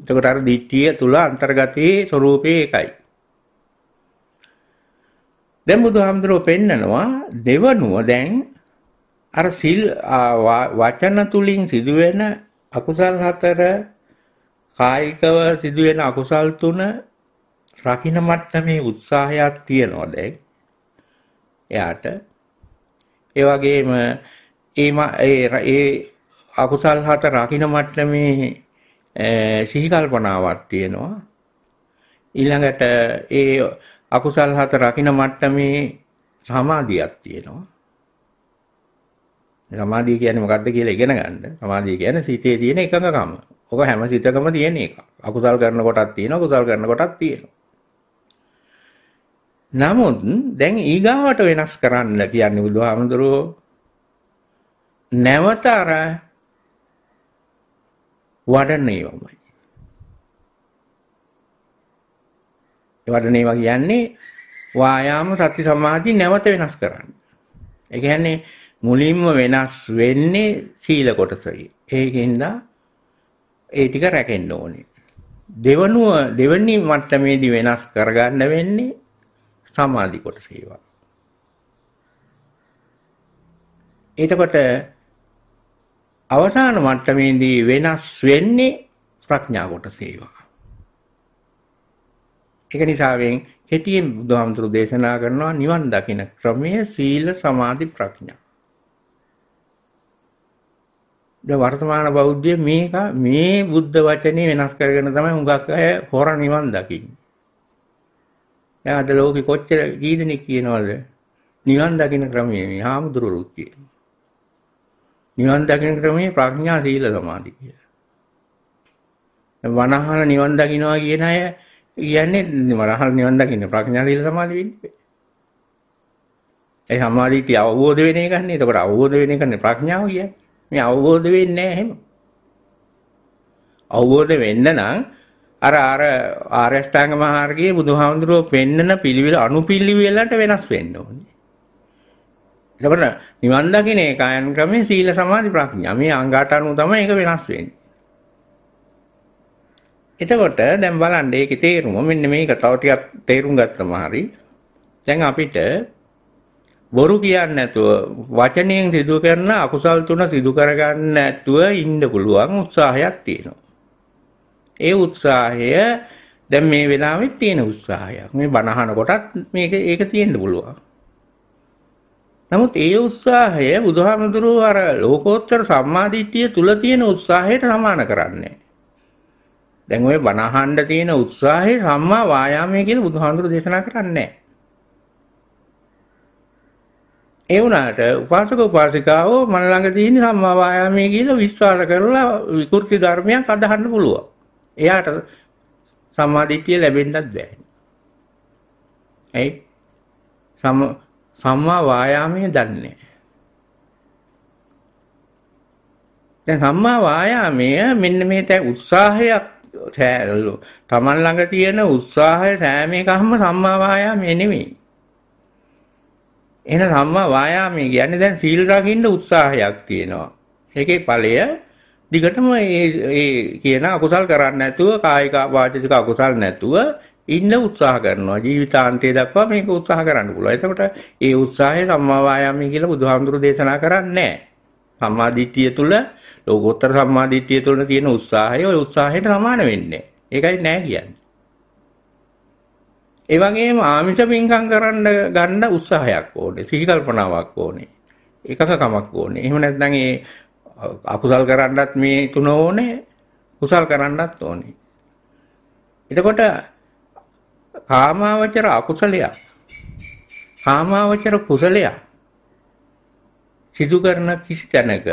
එතකොට අර දිට්ඨිය තුල අන්තර්ගතයේ ස්වરૂපය එකයි. දැන් බුදුහාමුදුරුවෝ පෙන්නනවා දෙවනුව දැන් අර සිල් වචන තුලින් සිදුවෙන අකුසල් හතර කායිකව සිදුවෙන අකුසල් තුන රකින්න මට්ටමේ උත්සාහයක් තියෙනවා දැන් එයාට ඒ වගේම ඒ අකුසල් හතර රකින්න මට්ටමේ සිහි කල්පනාවක් තියෙනවා ඊළඟට ඒ අකුසල් හතර රකින්න මට්ටමේ සමාධියක් තියෙනවා සමාධිය කියන්නේ මොකද්ද කියලා ඉගෙන ගන්න. සමාධිය කියන්නේ සිතේ තියෙන එකඟකම. ඔක හැම සිතකම තියෙන එක. අකුසල් කරන කොටක් තියෙනවා, කුසල් කරන කොටක් තියෙනවා. නමුත් දැන් ඊගාවට වෙනස් කරන්න කියන්නේ බුදුහාමුදුරුවෝ නැවත අර වඩණේවමයි. වඩණේවා කියන්නේ වායාම සති සමාධි නැවත වෙනස් කරන්න. ඒ කියන්නේ මුලින්ම වෙනස් වෙන්නේ සීල කොටසයි. ඒකින්ද ඒ ටික රැකෙන්න ඕනේ. දෙවනුව දෙවනි මට්ටමේදී වෙනස් කරගන්න වෙන්නේ සමාධි කොටස ඒවා. එතකොට අවසාන මට්ටමේදී වෙනස් වෙන්නේ ප්‍රඥා කොටස ඒවා. ඒක නිසාවෙන් කෙටියෙන් බුදුහාමුදුරු දේශනා කරනවා නිවන් දකින ක්‍රමය සීල සමාධි ප්‍රඥා. වර්තමාන බෞද්ධය මේක මේ බුද්ධ වචනේ වෙනස් කරගෙන තමයි හුඟක් අය හොර නිවන් දකින්නේ. දැන් අද ලෝකෙ කොච්චර කී දෙනෙක් කියනවද නිවන් දකින ක්‍රමය මේ හාමුදුරුවෝ කියන. නිවන් දකින ක්‍රමය ප්‍රඥා සීල සමාධි කියලා. වනහල නිවන් දකින්නවා කියන අය කියන්නේ වනහල නිවන් දකින්න ප්‍රඥා සීල සමාධි වෙන්නේ. ඒ සමාධිය අවබෝධ වෙන එකනේ. එතකොට අවබෝධ වෙන එකනේ ප්‍රඥාව කියන්නේ. මේ අවබෝධ වෙන්නේ නැහැ එහෙම. අවබෝධ වෙන්න නම් අර අර ආරෂ්ඨාංග මහාර්ගයේ බුදුහාමුදුරුවෝ පෙන්නන පිළිවිල අනුපිළිවෙලට වෙනස් වෙන්න ඕනේ. එතකොට නිවන් දකින ඒකායන ක්‍රමයේ සීල සමාධි ප්‍රඥා මේ අංගාට අනුව තමයි ඒක වෙනස් වෙන්නේ. එතකොට දැන් බලන්න ඒකේ තේරුම මෙන්න මේක තව ටිකක් තේරුම් ගත්තම හරි දැන් අපිට බොරු කියන්නේ නැතුව වචනයෙන් සිදු කරන අකුසල් තුන සිදු කරගන්න නැතුව ඉන්න පුළුවන් උත්සාහයක් තියෙනවා. ඒ උත්සාහය දැන් මේ වෙලාවෙත් තියෙන උත්සාහයක්. මේ බණහන කොටත් මේක ඒක තියෙන්න පුළුවන්. නමුත් ඒ උත්සාහය බුදුහාමුදුරුවෝ අර ලෝකෝත්තර සම්මාදිට්ඨිය තුල තියෙන උත්සාහයට සමාන කරන්නේ. දැන් ওই බණහඬ තියෙන උත්සාහය සම්මා වායාමයේ කියලා බුදුහාමුදුරුවෝ දේශනා කරන්නේ නැහැ. ඒ වුණාට උපාසක උපාසිකාව මන ළඟ තියෙන සම්මා වායාමයේ කියලා විශ්වාස කරලා විකෘති ධර්මයක් අදහන්න පුළුවන්. එයාට සම්මා දිට්ඨිය ලැබෙන්නත් බෑ. ඒ සම සම්මා වායාමයේ දන්නේ. දැන් සම්මා වායාමය මෙන්න මේ තැ උත්සාහයක් තමන් ළඟ තියෙන උත්සාහය සෑම එකක්ම සම්මා වායාමයේ නෙමෙයි. එහෙනම් සම්මා වායාමයේ කියන්නේ දැන් සීල් රකින්න උත්සාහයක් තියෙනවා. ඒකේ ඵලය දිගටම ඒ ඒ කියන අකුසල් කරන්නේ නැතුව කායික වාචික අකුසල් නැතුව ඉන්න උත්සාහ කරනවා. ජීවිතාන්තය දක්වා මේක උත්සාහ කරන්න පුළුවන්. එතකොට ඒ උත්සාහය සම්මා වායාමයේ කියලා බුදුහාමුදුරු දේශනා කරන්නේ සම්මා දිට්ඨිය තුල ලෝකෝත්තර සම්මා දිට්ඨිය තුල තියෙන උත්සාහය ওই උත්සාහයට සමාන වෙන්නේ. ඒකයි නෑ කියන්නේ. ඒ වගේම ආමිෂ පින්කම් කරන්න ගන්න උත්සාහයක් ඕනේ. සිහි කල්පනාවක් ඕනේ. එකකකමක් ඕනේ. එහෙම නැත්නම් ඒ අකුසල් කරන්නත් මේ තුන ඕනේ. කුසල් කරන්නත් ඕනේ. එතකොට කාමාවචර අකුසලයක් කාමාවචර කුසලයක් සිදු කරන කිසි තැනක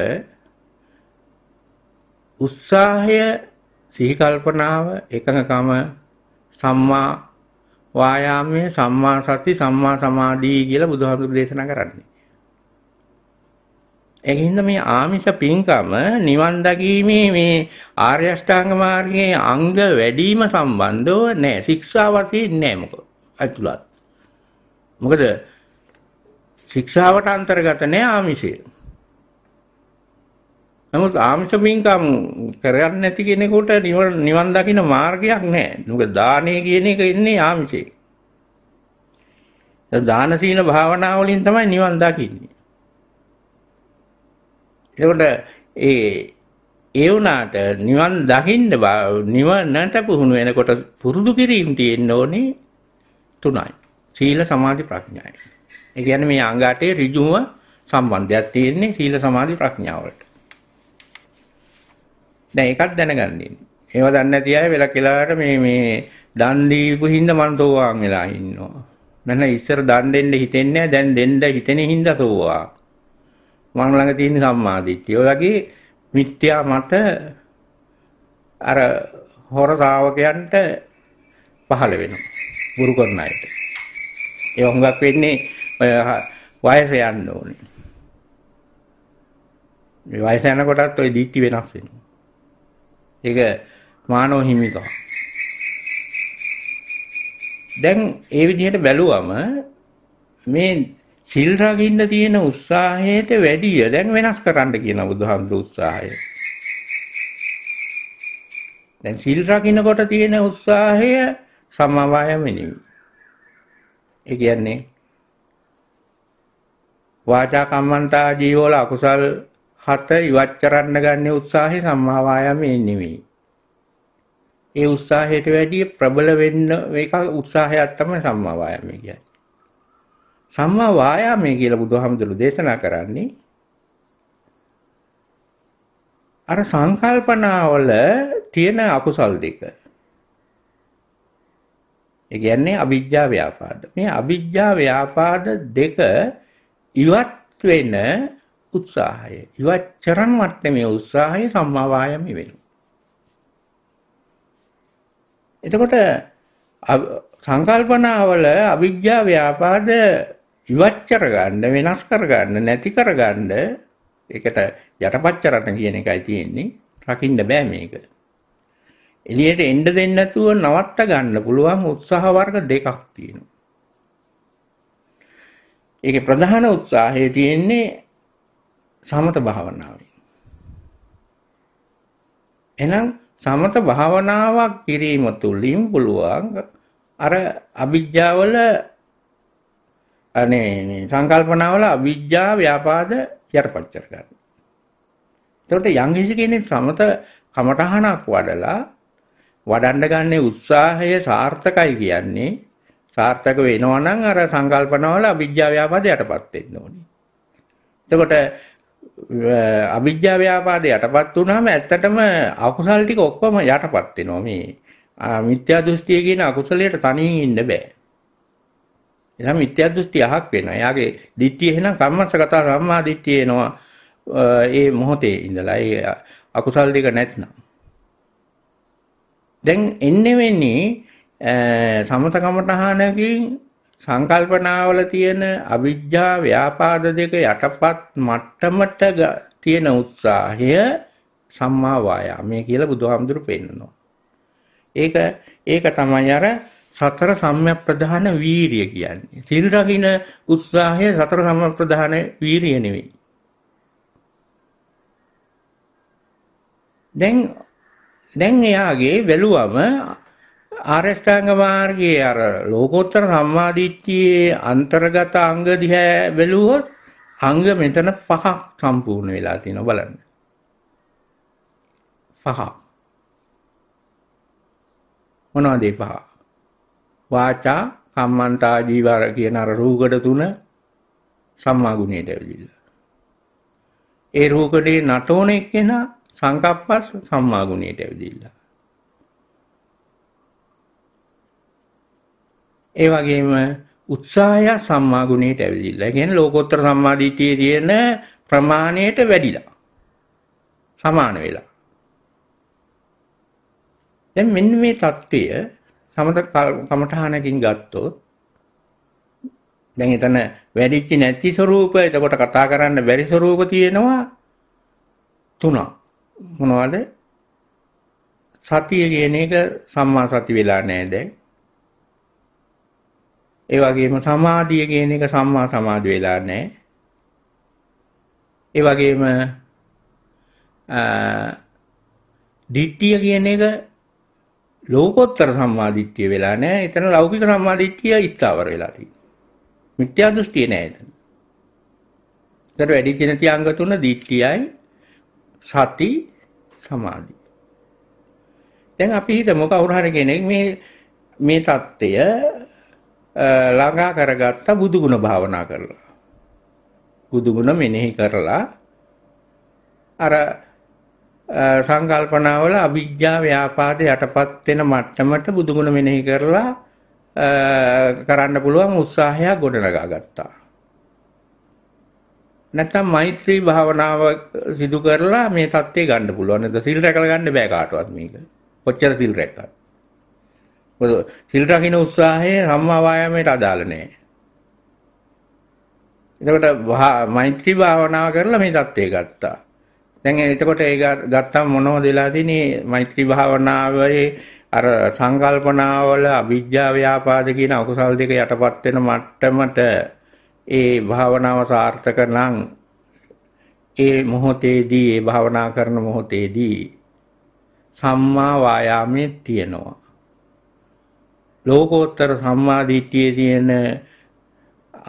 උත්සාහය සිහි කල්පනාව එකඟකම සම්මා වායාමයේ සම්මා සති සම්මා සමාධි කියලා බුදුහාමුදුරු දේශනා කරන්නේ. එනින්ද මේ ආමිෂ පින්කම නිවන් දකීමේ මේ ආර්ය අෂ්ටාංග මාර්ගයේ අංග වැඩිම සම්බන්ධව නැහැ. ශික්ෂාවසී නැහැ මොකද? අතුලත්. මොකද ශික්ෂාවට අන්තර්ගත නැහැ ආමිෂය. නමුත් ආමිෂ පින්කම් කරන්නේ නැති කෙනෙකුට නිවන් දකින්න මාර්ගයක් නැහැ. මොකද දානය කියන එක ඉන්නේ ආමිෂේ. දාන සීල භාවනා වලින් තමයි නිවන් දකින්නේ. ඒකට ඒ ඒ වුණාට නිවන් දකින්න නිවනට පුහුණු වෙනකොට පුරුදු කිරීම තියෙන්න ඕනේ තුනයි. සීල සමාධි ප්‍රඥායි. ඒ කියන්නේ මේ අංග 8 ඍජුව සම්බන්ධයක් තියෙන්නේ සීල සමාධි ප්‍රඥාවලට. දැන් ඒකත් දැනගන්න ඉන්නේ. ඒව දන්නේ නැති අය වෙලා කෙලාට මේ මේ දන් දීපු හින්දා මන් තෝවාන් වෙලා ඉන්නවා. නැත්නම් ඉස්සර දන් දෙන්න හිතෙන්නේ දැන් දෙන්න හිතෙන හින්දා තෝවා. මම ළඟ තියෙන සම්මාදිට්ඨිය. ඔයගේ මිත්‍යා මත අර හොර ශාවකයන්ට පහළ වෙනවා. ගුරු කරන අයට. ඒ හුඟක් වෙන්නේ වයස යන්න ඕනේ. මේ වයස යනකොටත් ওই දික්ටි වෙනස් වෙනවා. ඒක මානව හිමිකම. දැන් ඒ විදිහට බැලුවම මේ සිල් රකින්න තියෙන උත්සාහයට වැඩිය දැන් වෙනස් කරන්න කියන බුදුහාමුදුරු උත්සාහය. දැන් සිල් රකින්නකොට තියෙන උත්සාහය සමவாயම නෙවෙයි. ඒ කියන්නේ වාචා කම්මන්තා ජීවවල අකුසල් හත ඉවත් කරන්න ගන්න උත්සාහය සම්මා වායාමයේ නෙවෙයි. ඒ උත්සාහයට වැඩිය ප්‍රබල වෙන්න මේක උත්සාහයක් තමයි සම්මා වායාමය කියන්නේ. සම්මා වායාමය කියලා බුදුහාමුදුරු දේශනා කරන්නේ අර සංකල්පනාවල තියෙන අකුසල් දෙක. ඒ කියන්නේ අවිජ්ජා ව්‍යාපාද. මේ අවිජ්ජා ව්‍යාපාද දෙක ඉවත් වෙන උත්සාහය. ඉවච්චරන් වර්තමේ උත්සාහය සම්මා වායාමයේ වෙනවා. එතකොට සංකල්පනාවල අවිජ්ජා ව්‍යාපාද ඉවච්චර ගන්න වෙනස් කර ගන්න නැති කර ගන්න ඒකට යටපච්චරණ කියන එකයි තියෙන්නේ. රකින්න බෑ මේක. එළියට එන්න දෙන්නේ නැතුව නවත්ත ගන්න පුළුවන් උත්සාහ වර්ග දෙකක් තියෙනවා. ඒකේ ප්‍රධාන උත්සාහය තියෙන්නේ සමත භාවනාවෙන්. එහෙනම් සමත භාවනාවක් කිරීම තුළින් පුළුවන් අර අවිජ්ජාවල අනේ සංකල්පනාවල අවිජ්ජා ව්‍යාපාද යටපත් කරගන්න. එතකොට යම් කෙනෙක් සමත කමඨහනක් වඩලා වඩන්න ගන්න උත්සාහය සාර්ථකයි කියන්නේ සාර්ථක වෙනවා නම් අර සංකල්පනවල අවිජ්ජා ව්‍යාපාද යටපත් වෙන්න ඕනේ. එතකොට අවිද්‍යා ව්‍යාපාදේ යටපත් වුනහම ඇත්තටම අකුසල් ටික ඔක්කොම යටපත් වෙනවා මේ මිත්‍යා දෘෂ්ටිය කියන අකුසලයට තනියෙන් ඉන්න බෑ එනම් මිත්‍යා දෘෂ්ටි අහක් වෙනවා එයාගේ දිට්ඨිය එහෙනම් සම්මස්සගත සම්මා දිට්ඨිය එනවා ඒ මොහොතේ ඉඳලා ඒ අකුසල් ටික නැත්නම් දැන් එන්නේ වෙන්නේ සමතකමටහනකින් සංකල්පනාවල තියෙන අවිජ්ජා ව්‍යාපාද දෙක යටපත් මට්ටමට තියෙන උත්සාහය සම්මා වායාමයේ කියලා බුදුහාමුදුරු පෙන්නනවා. ඒක ඒක තමයි අර සතර සම්‍යක් ප්‍රධාන වීරිය කියන්නේ. සිල් රකින්න උත්සාහය සතර සම්‍යක් ප්‍රධාන වීරිය නෙවෙයි. දැන් දැන් එයාගේ වැළුවම ආරෂ්ඨාංග මාර්ගයේ අර ලෝකෝත්තර සම්මාදිට්ඨියේ අන්තර්ගත අංග දිහා බැලුවොත් අංග මෙතන පහක් සම්පූර්ණ වෙලා තියෙනවා බලන්න. පහක්. මොනවද ඒ පහ? වාචා, කම්මන්තා, ජීවර කියන අර රූකඩ තුන සම්මා ගුණයට ඇවිදිලා. ඒ රූකඩේ නටෝන එක්කෙනා සංකප්පස් සම්මා ගුණයට ඇවිදිලා. ඒ වගේම උත්සාහය සම්මා ගුණයට ඇවිදිලා. ඒ කියන්නේ ලෝකෝත්තර සම්මාදිටියේ තියෙන ප්‍රමාණයට වැඩිලා. සමාන වෙලා. දැන් මෙන්න මේ தত্ত্বය සමත කමඨහනකින් ගත්තොත් දැන් එතන වැඩිච්ච නැති ස්වરૂප එතකොට කතා කරන්න බැරි ස්වરૂප තියෙනවා තුනක්. මොනවද? සතිය කියන එක සම්මා සති වෙලා නැහැ දැන්. ඒ වගේම සමාධිය කියන එක සම්මා සමාධි වෙලා නැහැ. ඒ වගේම දිට්ඨිය කියන එක ලෝකෝත්තර සම්මාදිට්ඨිය වෙලා නැහැ. එතන ලෞකික සම්මාදිට්ඨිය ස්ථාවර වෙලා තියෙනවා. මිත්‍යා දෘෂ්ටිය නැහැ එතන. ඒතර වැඩි දින තියංග තුන දිට්ඨියයි සති සමාධි. දැන් අපි හිතමු කවුරු හරි කෙනෙක් මේ මේ தත්ත්වය ළඟා කරගත්ත බුදුගුණ භාවනා කරලා. බුදුගුණ මෙනෙහි කරලා අර සංකල්පනාවල අවිජ්ජා ව්‍යාපාද යටපත් වෙන මට්ටමට බුදුගුණ මෙනෙහි කරලා කරන්න පුළුවන් උත්සාහයක් ගොඩනගා ගත්තා. නැත්තම් මෛත්‍රී භාවනාව සිදු කරලා මේ தත්ත්වේ ගන්න පුළුවන්. නැත්නම් සිල් රැකලා ගන්න බෑ කාටවත් මේක. කොච්චර සිල් රැක්කත්. මොකද සිල් රකින්න උත්සාහය සම්මා වායාමයට අදාළ නැහැ. එතකොට මෛත්‍රී භාවනාව කරලා මේ தත්ත්වය ගත්තා. දැන් එතකොට ඒ ගත්තම මොනවද වෙලා තියෙන්නේ මෛත්‍රී භාවනාවේ අර සංකල්පනාවල අවිජ්ජා ව්‍යාපාද කියන අකුසල් දෙක යටපත් වෙන මට්ටමට ඒ භාවනාව සාර්ථක නම් ඒ මොහොතේදී ඒ භාවනා කරන මොහොතේදී සම්මා වායාමයේ තියෙනවා ලෝකෝත්තර සම්මාදිට්ඨියේ තියෙන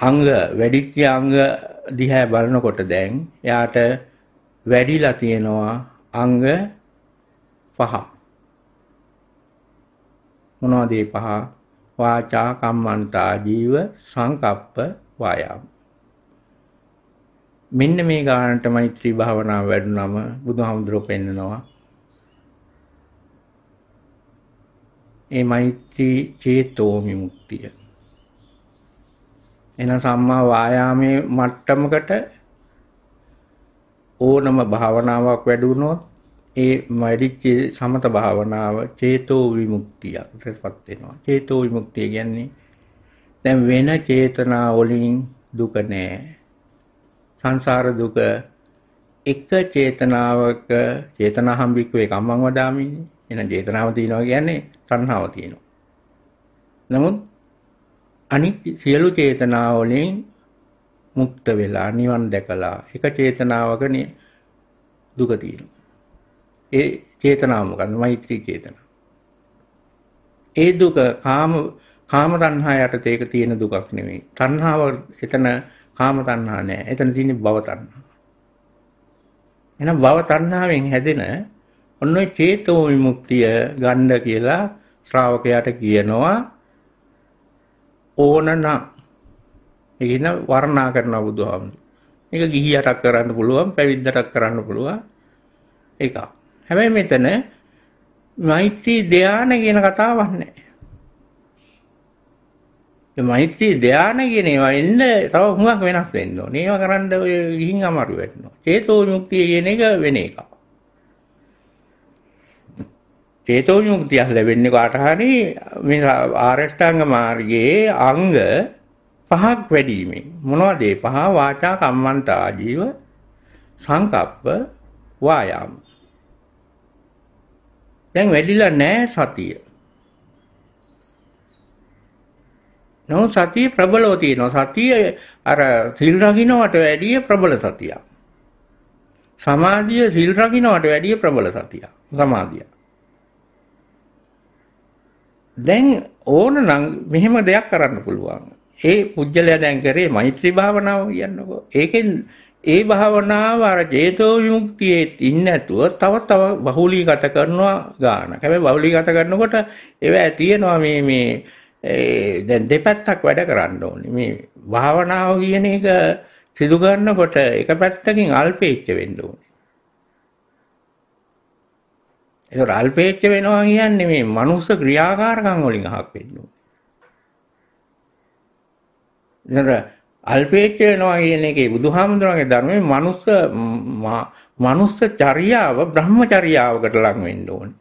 අංග වැඩිච්ච අංග දිහා බලනකොට දැන් එයාට වැඩිලා තියෙනවා අංග පහ මොනවද ඒ පහ වාචා කම්මන්තා ජීව සංකප්ප වායාම මෙන්න මේ ගානට මෛත්‍රී භාවනාව වැඩුණම බුදුහාමුදුරුවෝ පෙන්නනවා ඒ මෛත්‍රී චේතෝ විමුක්තිය. එහෙනම් සම්මා වායාමයේ මට්ටමකට ඕනම භාවනාවක් වැඩුණොත් ඒ වැඩිච්ච සමත භාවනාව චේතෝ විමුක්තියටපත් වෙනවා. චේතෝ විමුක්තිය කියන්නේ දැන් වෙන චේතනා වලින් දුක නෑ. සංසාර දුක එක චේතනාවක චේතනා හම්බික්කේ කම්මං වඩාමින්නේ එහෙනම් චේතනාව තියෙනවා කියන්නේ තණ්හාව තියෙනවා. නමුත් අනිත් සියලු චේතනා වලින් මුක්ත වෙලා නිවන් දැකලා එක චේතනාවකනේ දුක තියෙනවා. ඒ චේතනාව මොකද්ද? මෛත්‍රී චේතනාව. ඒ දුක කාම කාම තණ්හා යටතේ ඒක තියෙන දුකක් නෙවෙයි. තණ්හාව එතන කාම තණ්හා නෑ. එතන තියෙන්නේ භව තණ්හා. එහෙනම් භව තණ්හාවෙන් හැදෙන ඔන්න චේතෝ විමුක්තිය ගන්න කියලා ශ්‍රාවකයාට කියනවා ඕනනම් ඒකින වර්ණා කරන බුදුහාමුදුරුවෝ. මේක ගිහියටක් කරන්න පුළුවන්, පැවිද්දටක් කරන්න පුළුවන් එකක්. හැබැයි මෙතන මෛත්‍රී ධානය කියන කතාවක් නැහැ. මෛත්‍රී ධානය කියන ඒවා එන්න තව හුඟක් වෙනස් වෙන්න ඕනේ. ඒවා කරන්න ඔය ගිහින් අමාරු වෙනවා. චේතෝ විමුක්තිය කියන එක වෙන එකක්. චේතෝ විමුක්තියක් ලැබෙන්නේ කාට හරි මේ ආරෂ්ඨාංග මාර්ගයේ අංග පහක් වැඩිමෙන් මොනවද ඒ පහ වාචා කම්මන්තා ජීව සංකප්ප වායාම දැන් වැඩිලා නැහැ සතිය නෝ සතිය ප්‍රබලව තියෙනවා සතිය අර සිල් රකින්නට වැඩිය ප්‍රබල සතියක් සමාධිය සිල් රකින්නට වැඩිය ප්‍රබල සතියක් සමාධියක් දැන් ඕනනම් මෙහෙම දෙයක් කරන්න පුළුවන්. ඒ පුජ්‍යලයා දැන් කරේ මෛත්‍රී භාවනාව කියන්නකෝ. ඒකෙන් ඒ භාවනාව අර ජේතෝ විමුක්තියේ ඉන්නේ නැතුව තව තව බහුලීගත කරනවා ගාන. හැබැයි බහුලීගත කරනකොට ඒවා තියෙනවා මේ මේ දැන් දෙපැත්තක් වැඩ කරන්න ඕනේ. මේ භාවනාව කියන එක සිදු කරනකොට එක පැත්තකින් අල්පේච්ච වෙන්න ඕනේ. ඒක අල්පේච්ච වෙනවා කියන්නේ මේ මනුස්ස ක්‍රියාකාරකම් වලින් අහක් වෙන්නේ. නේද? අල්පේච්ච වෙනවා කියන එකේ බුදුහාමුදුරන්ගේ ධර්මයේ මනුස්ස මනුස්ස චර්යාව බ්‍රහ්මචර්යාවකට ලං වෙන්න ඕනේ.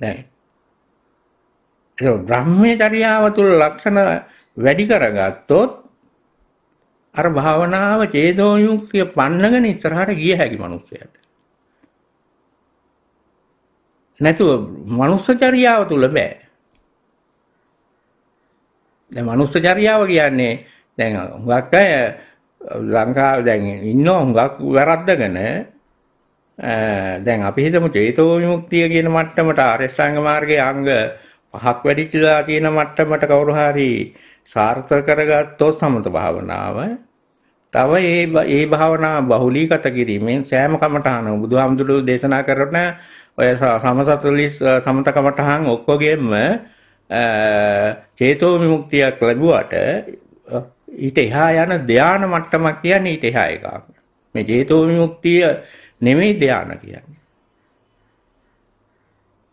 දැන් ඒ බ්‍රහ්මචර්යාව තුල ලක්ෂණ වැඩි කරගත්තොත් අර භාවනාව චේතෝ යුක්තිය පන්නගෙන ඉස්සරහට ගිය හැකි මිනිස්සයාට. නැතුව මනුස්ස චර්යාව තුල බෑ. දැන් මනුස්ස චර්යාව කියන්නේ දැන් හුඟක් අය ලංකාව දැන් ඉන්නවා හුඟක් වැරද්දගෙන දැන් අපි හිතමු චේතෝ විමුක්තිය කියන මට්ටමට ආරෂ්ඨාංග මාර්ගයේ අංග පහක් වැඩිචලා තියෙන මට්ටමට කවුරු හරි සාර්ථක කරගත්තොත් සමත භාවනාව තව ඒ ඒ භාවනාව බහුලීගත කිරීමෙන් සෑම කමඨාන බුදුහාමුදුරුවෝ දේශනා කරන ඔය සමසතුලිස් සමතකමටහන් ඔක්කොගෙම චේතෝ විමුක්තියක් ලැබුවට ඊට එහා යන ධාන මට්ටමක් කියන්නේ ඊට එහා එකක්. මේ චේතෝ විමුක්තිය නෙමෙයි ධාන කියන්නේ.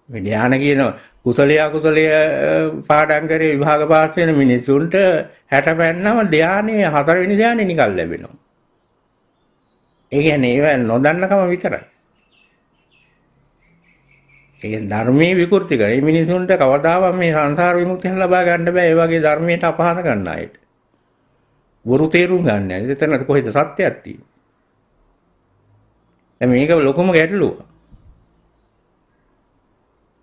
මේ ධාන කියන කුසලයේ අකුසලයේ පාඩම් කරේ විභාග පාස් වෙන මිනිසුන්ට 60 පෙන්නම ධානයේ හතරවෙනි ධානයේ නිකන් ලැබෙනවා. ඒ කියන්නේ ඒව නොදන්නකම විතරයි. ඒ ධර්මයේ විකෘති කරයි මිනිසුන්ට කවදාවත් මේ සංසාර විමුක්තිය ලබා ගන්න බෑ ඒ වගේ ධර්මයට අපහාස කරන අයට. වරු තේරුම් ගන්න නැහැ. එතන කොහෙද සත්‍යයක් තියෙන්නේ? මේක ලොකුම ගැටලුව.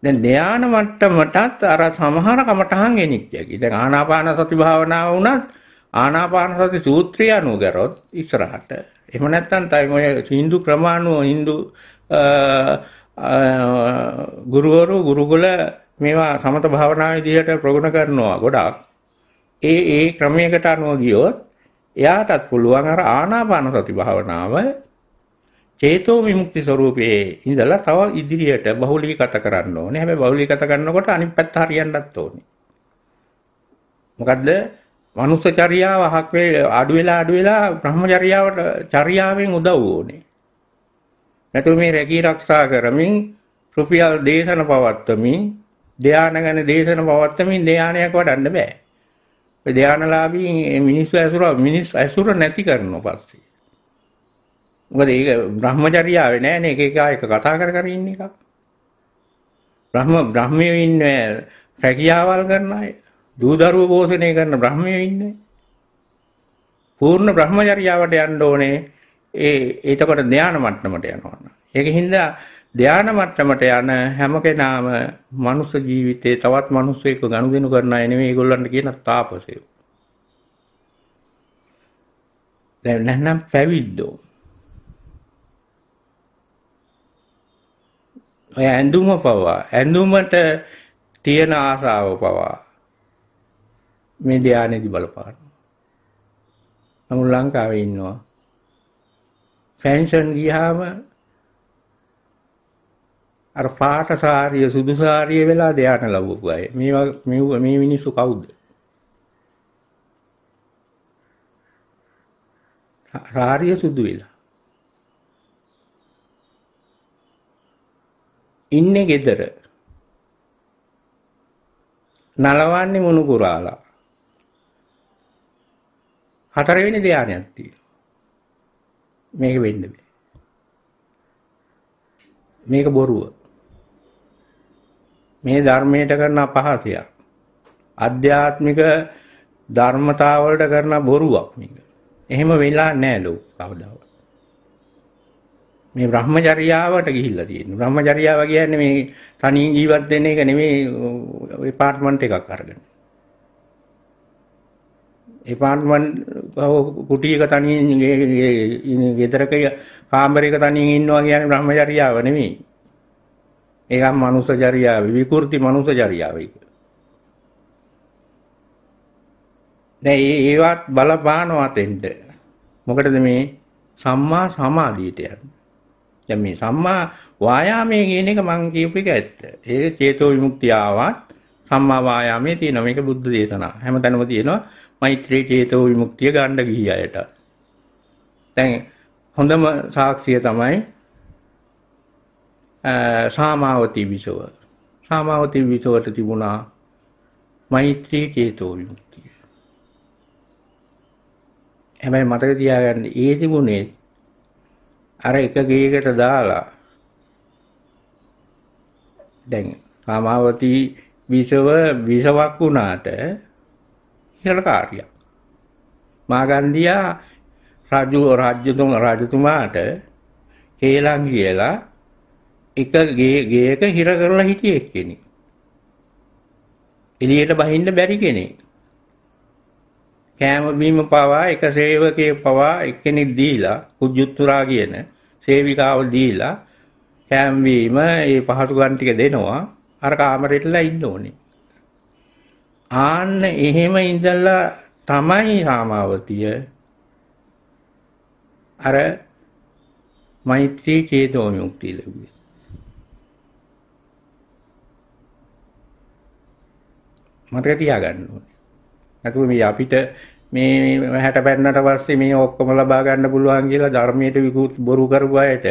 දැන් ධාන මට්ටමටත් අර සමහර කමටහන් ගෙනිච්චයි. දැන් ආනාපාන සති භාවනාව වුණත් ආනාපාන සති සූත්‍රය අනුව කරොත් ඉස්සරහට. එහෙම නැත්නම් තයි ඔය Hindu ක්‍රමානුව Hindu ගුරුවරු ගුරුකුල මේවා සමත භාවනා විදිහට ප්‍රගුණ කරනවා ගොඩාක්. ඒ ඒ ක්‍රමයකට අනුව ගියොත් එයාටත් පුළුවන් අර ආනාපාන සති භාවනාව චේතෝ විමුක්ති ස්වરૂපයේ ඉඳලා තව ඉදිරියට බහුලීගත කරන්න ඕනේ. හැබැයි බහුලීගත කරනකොට අනිත් පැත්ත හරියන්නත් ඕනේ. මොකද්ද? මනුෂ්‍ය චර්යාව අහක් වේ අඩු වෙලා අඩු වෙලා බ්‍රහ්මචර්යාවට චර්යාවෙන් උදව් ඕනේ. නැතු මේ රැකී රක්ෂා කරමින් රුපියල් දේශන පවත්වමින් ධ්‍යාන ගැන දේශන පවත්වමින් ධ්‍යානයක් වඩන්න බෑ. ඔය ධ්‍යානලාභී මිනිස්සු ඇසුර මිනිස් ඇසුර නැති කරනවා පස්සේ. මොකද ඒක බ්‍රහ්මචර්යාවේ නෑනේ එක එක එක කතා කර කර ඉන්න එක. බ්‍රහ්ම බ්‍රහ්මයේ ඉන්නේ රැකියාවල් කරන අය, දූ දරුවෝ පෝෂණය කරන බ්‍රහ්මයේ ඉන්නේ. පූර්ණ බ්‍රහ්මචර්යාවට යන්න ඕනේ ඒ ඒතකොට ධානා මට්ටමට යනවා. ඒක හින්දා ධානා මට්ටමට යන හැම කෙනාම මනුස්ස ජීවිතේ තවත් මිනිස්සෙක්ව ගනුදෙනු කරන අය නෙමෙයි ඒගොල්ලන්ට කියන තාපසයෝ. දැන් නැත්නම් පැවිද්දෝ. ඔය ඇඳුම පවා ඇඳුමට තියෙන ආසාව පවා මේ ධානයේදී බලපාන. නමුත් ලංකාවේ ඉන්නවා ෆැන්ෂන් ගියාම අර පාට සාරිය සුදු සාරිය වෙලා දෙයාට ලබපු අය. මේවා මෙව මේ මිනිස්සු කවුද? සාරිය සුදු වෙලා. ඉන්නේ gedara. නලවන්නේ මොනු කුරාලා. හතරවෙනි ධානයක් තියෙනවා. මේක වෙන්න බෑ. මේක බොරුව. මේ ධර්මයට කරන අපහාසයක්. අධ්‍යාත්මික ධර්මතාවලට කරන බොරුවක් මේක. එහෙම වෙලා නැහැ ලෝක කවදාවත්. මේ බ්‍රහ්මචර්යාවට ගිහිල්ලා තියෙනවා. බ්‍රහ්මචර්යාව කියන්නේ මේ තනි ජීවත් වෙන එක නෙමෙයි එපාර්ට්මන්ට් එකක් අරගෙන. එපාර්ට්මන්ට් කුටියක තනියෙන් ගෙදරක කාමරයක තනියෙන් ඉන්නවා කියන්නේ බ්‍රහ්මචර්යාව නෙමෙයි. ඒකම මනුෂ්‍ය චර්යාව, විකෘති මනුෂ්‍ය චර්යාව ඒක. දැන් ඒවත් බලපානවා තෙන්ට. මොකටද මේ සම්මා සමාධියට යන්නේ? දැන් මේ සම්මා වායාමයේ කියන එක මම කියපු එක ඇත්ත. ඒක චේතෝ විමුක්තිය ආවත් සම්මා වායාමයේ තියෙනවා. මේක බුද්ධ දේශනා. හැමතැනම තියෙනවා. මෛත්‍රී චේතෝ විමුක්තිය ගන්න ගිය අයට. දැන් හොඳම සාක්ෂිය තමයි සාමාවතී විසව. සාමාවතී විසවට තිබුණා මෛත්‍රී චේතෝ විමුක්තිය. හැබැයි මතක තියාගන්න ඒ තිබුණේ අර එක ගේකට දාලා දැන් සාමාවතී විසව විසවක් වුණාට ඉහළ කාර්යයක්. මාගන්දියා රජු රාජ්‍යතුම රාජතුමාට කේලම් කියලා එක ගේ ගේක හිර කරලා හිටිය එක්කෙනෙක්. එළියට බහින්න බැරි කෙනෙක්. කෑම බීම පවා එක සේවකයෙක් පවා එක්කෙනෙක් දීලා කුජුත්තුරා කියන සේවිකාව දීලා කෑම බීම ඒ පහසුකම් ටික දෙනවා අර කාමරෙටලා ඉන්න ඕනේ. ආන්න එහෙම ඉඳලා තමයි රාමාවතිය අර මෛත්‍රී චේතෝ මුක්තිය ලැබුවේ. මතක තියාගන්න ඕනේ. නැතුව මේ අපිට මේ හැට පැන්නට පස්සේ මේ ඔක්කොම ලබා ගන්න පුළුවන් කියලා ධර්මයට විකෘත් බොරු කරපු අයට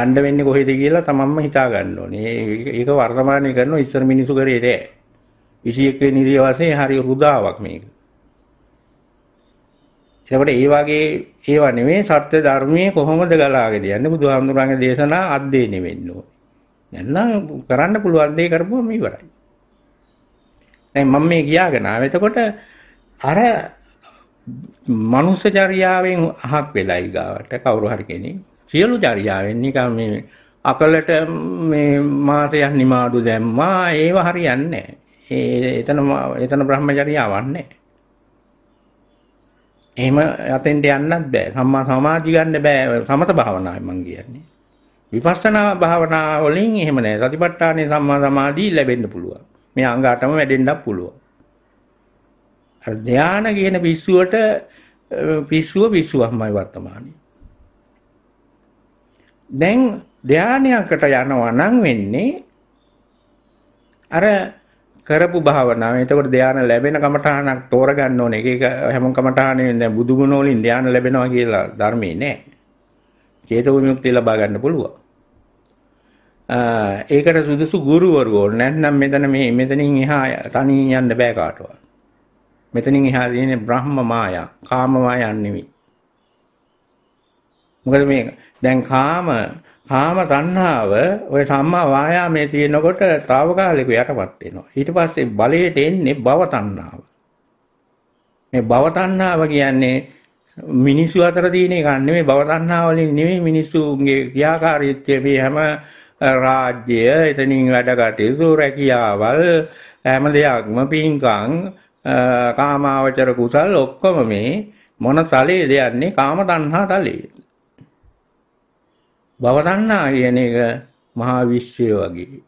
යන්න වෙන්නේ කොහෙද කියලා තමන්ම හිතා ගන්න ඕනේ. ඒක වර්තමානයේ කරන ඉස්සර මිනිසු කරේ නෑ. 21 වෙනි ඉරිය වශයෙන් හරි රුදාවක් මේක. එතකොට ඒ වගේ ඒවා නෙමෙයි සත්‍ය ධර්මයේ කොහොමද ගලාගෙන යන්නේ බුදුහාමුදුරන්ගේ දේශනා අධ්‍යයනය වෙන්න ඕනේ. නැත්නම් කරන්න පුළුවන් දේ කරපුවම ඉවරයි. දැන් මම මේ කියාගෙන ආව. එතකොට අර මනුෂ්‍ය චර්යාවෙන් අහක් වෙලයි ගාවට කවුරු හරි කෙනෙක් සියලු චර්යාවෙන් නිකන් මේ අකලට මේ මාසයක් නිමාඩු දැම්මා ඒව හරියන්නේ නැහැ. ඒ එතන එතන බ්‍රහ්මචර්යාවක් නැහැ. එහෙම අතෙන්ට යන්නත් බෑ. සම්මා සමාධි ගන්න බෑ. සමත භාවනාවයි මම කියන්නේ. විපස්සනා භාවනා වලින් එහෙම නෑ. සතිපට්ඨානේ සම්මා සමාධිය ලැබෙන්න පුළුවන්. මේ අංගාටම වැඩෙන්නත් පුළුවන්. අර ධානා කියන පිස්සුවට පිස්සුව පිස්සුවමයි වර්තමානයේ. දැන් ධානයකට යනවා නම් වෙන්නේ අර කරපු භාවනාව. එතකොට ධානය ලැබෙන කමඨාණක් තෝරගන්න ඕනේ. එක එක හැම කමඨාණෙන් දැන් බුදු ගුණ වලින් ධානය ලැබෙනවා කියලා ධර්මයේ නෑ. චේතෝ විමුක්තිය ලබා ගන්න පුළුවන්. ඒකට සුදුසු ගුරුවරු ඕන. නැත්නම් මෙතන මේ මෙතනින් එහා තනියෙන් යන්න බෑ කාටවත්. මෙතනින් එහා තියෙන්නේ බ්‍රහ්ම මායා, කාම මායා නෙවෙයි. මොකද මේ දැන් කාම කාම තණ්හාව ওই සම්මා වායාමයේ තියෙනකොට తాවකාලික යටපත් වෙනවා. ඊට පස්සේ බලයට එන්නේ භව තණ්හාව. මේ භව තණ්හාව කියන්නේ මිනිස්සු අතර තියෙන එකක් නෙමෙයි භව තණ්හාව වලින් නෙමෙයි මිනිස්සුගේ ක්‍රියාකාරීත්වය මේ හැම රාජ්‍ය එතනින් වැඩ කටයුතු රැකියාවල් හැම දෙයක්ම පින්කම් කාමාවචර කුසල් ඔක්කොම මේ මොන තලයේද යන්නේ කාම තණ්හා තලයේ. භවතණ්ණායන එක මහා විශ්වය වගේ.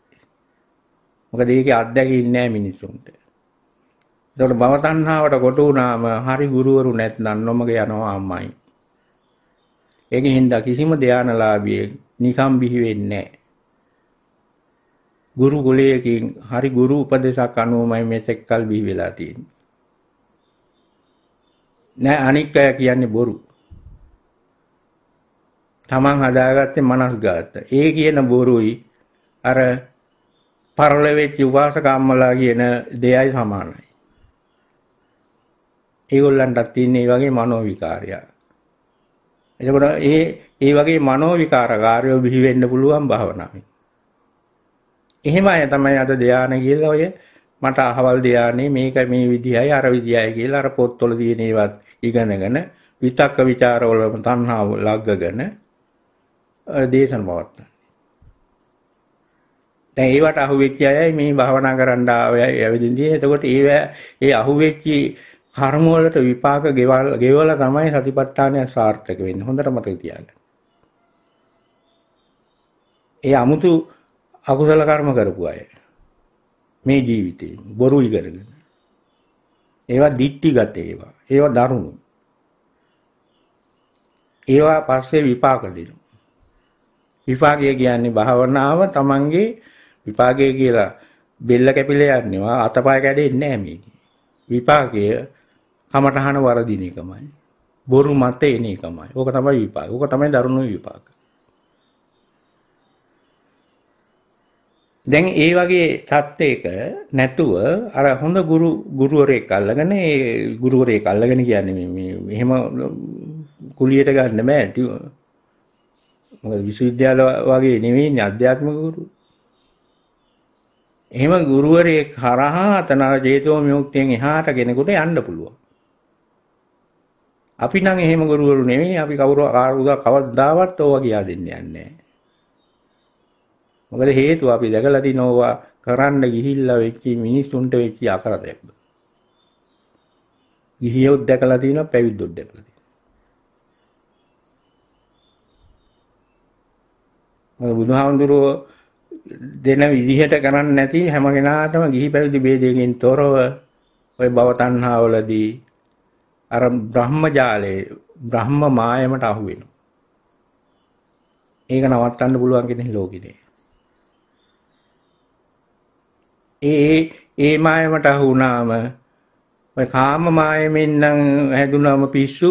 මොකද ඒකේ අත්දැකීම් නෑ මිනිසුන්ට. ඒතකොට භවතණ්ණාවට කොට වුණාම හරි ගුරුවරු නැත්නම් නොමග යනවා අම්මයි. ඒකෙන් හින්දා කිසිම ධානලාභියෙක් නිකම් බිහි වෙන්නේ නෑ. ගුරු කුලයකින් හරි ගුරු උපදේශක් අනුවමයි මේ තෙක්කල් බිහි වෙලා තියෙන්නේ. නෑ අනික් අය කියන්නේ බොරු. තමන් හදාගත්තේ මනස්ගත. ඒ කියන බොරුයි අර පරලෙවෙච්ච උපාසක අම්මලා කියන දෙයයි සමානයි. ඒගොල්ලන්ටත් තියෙන මේ වගේ මනෝ විකාරය. එතකොට ඒ ඒ වගේ මනෝ විකාරකාරයෝ බිහි වෙන්න පුළුවන් භාවනාවෙන්. එහෙම අය තමයි අද ධානය කියලා ඔය මට අහවල් ධානයේ මේක මේ විදිහයි අර විදිහයි කියලා අර පොත්වල තියෙන ඒවත් ඉගෙනගෙන විතක්ක ਵਿਚාරවලම තණ්හාව ලග්ගගෙන දේශන පවත්තන්නේ. දැන් ඒවට අහුවෙච්ච අයයි මේ භාවනා කරන්න ආවෙදින්දී එතකොට ඒව ඒ අහුවෙච්ච කර්ම වලට විපාක ගෙවල් ගෙවල තමයි සතිපට්ඨානය සාර්ථක වෙන්නේ. හොඳට මතක තියාගන්න. ඒ 아무තු අකුසල කර්ම කරපු අය මේ ජීවිතේ බොරුයි කරගෙන. ඒවා දික්ටිගත ඒවා. ඒවා දරුණු. ඒවා පස්සේ විපාක දෙනවා. විපාකය කියන්නේ භාවනාව තමන්ගේ විපාකය කියලා බෙල්ල කැපිලා යන්නේවා අතපය කැඩෙන්නේ නැහැ විපාකය කමටහන වරදින එකමයි. බොරු මත එන එකමයි. ඕක තමයි විපාක. ඕක තමයි දරුණු විපාක. දැන් ඒ වගේ தත්ත්වයක නැතුව අර හොඳ ගුරු ගුරුවරයෙක් අල්ලගෙන ඒ ගුරුවරයෙක් අල්ලගෙන කියන්නේ මේ එහෙම කුලියට ගන්න බෑ මොකද විශ්වවිද්‍යාල වගේ නෙවෙයිනේ අධ්‍යාත්මික ගුරු. එහෙම ගුරුවරයෙක් හරහා අතනර ජේතෝ විමුක්තියෙන් එහාට කෙනෙකුට යන්න පුළුවන්. අපි නම් එහෙම ගුරුවරු නෙවෙයි අපි කවුරු කාරුදා කවදාවත් ඕවා කියා දෙන්න යන්නේ මොකද හේතුව අපි දැකලා තින ඕවා කරන්න ගිහිල්ලා වෙච්ච මිනිස්සුන්ට වෙච්ච අකරතැබ්බ. ගිහියොත් දැකලා තිනවා පැවිද්දොත් දැකලා බුදුහාමුදුරුව දෙන විදිහට කරන්නේ නැති හැම කෙනාටම ගිහි පැවිදි ભેදයෙන් තොරව ওই භව තණ්හාවලදී අර බ්‍රහ්මජාලයේ බ්‍රහ්ම මායමට අහු වෙනවා. ඒක නවත්තන්න පුළුවන් කෙනෙක් ලෝකෙදී. ඒ ඒ මායමට අහු වුණාම ඔය කාම මායමෙන් නම් හැදුනම පිස්සු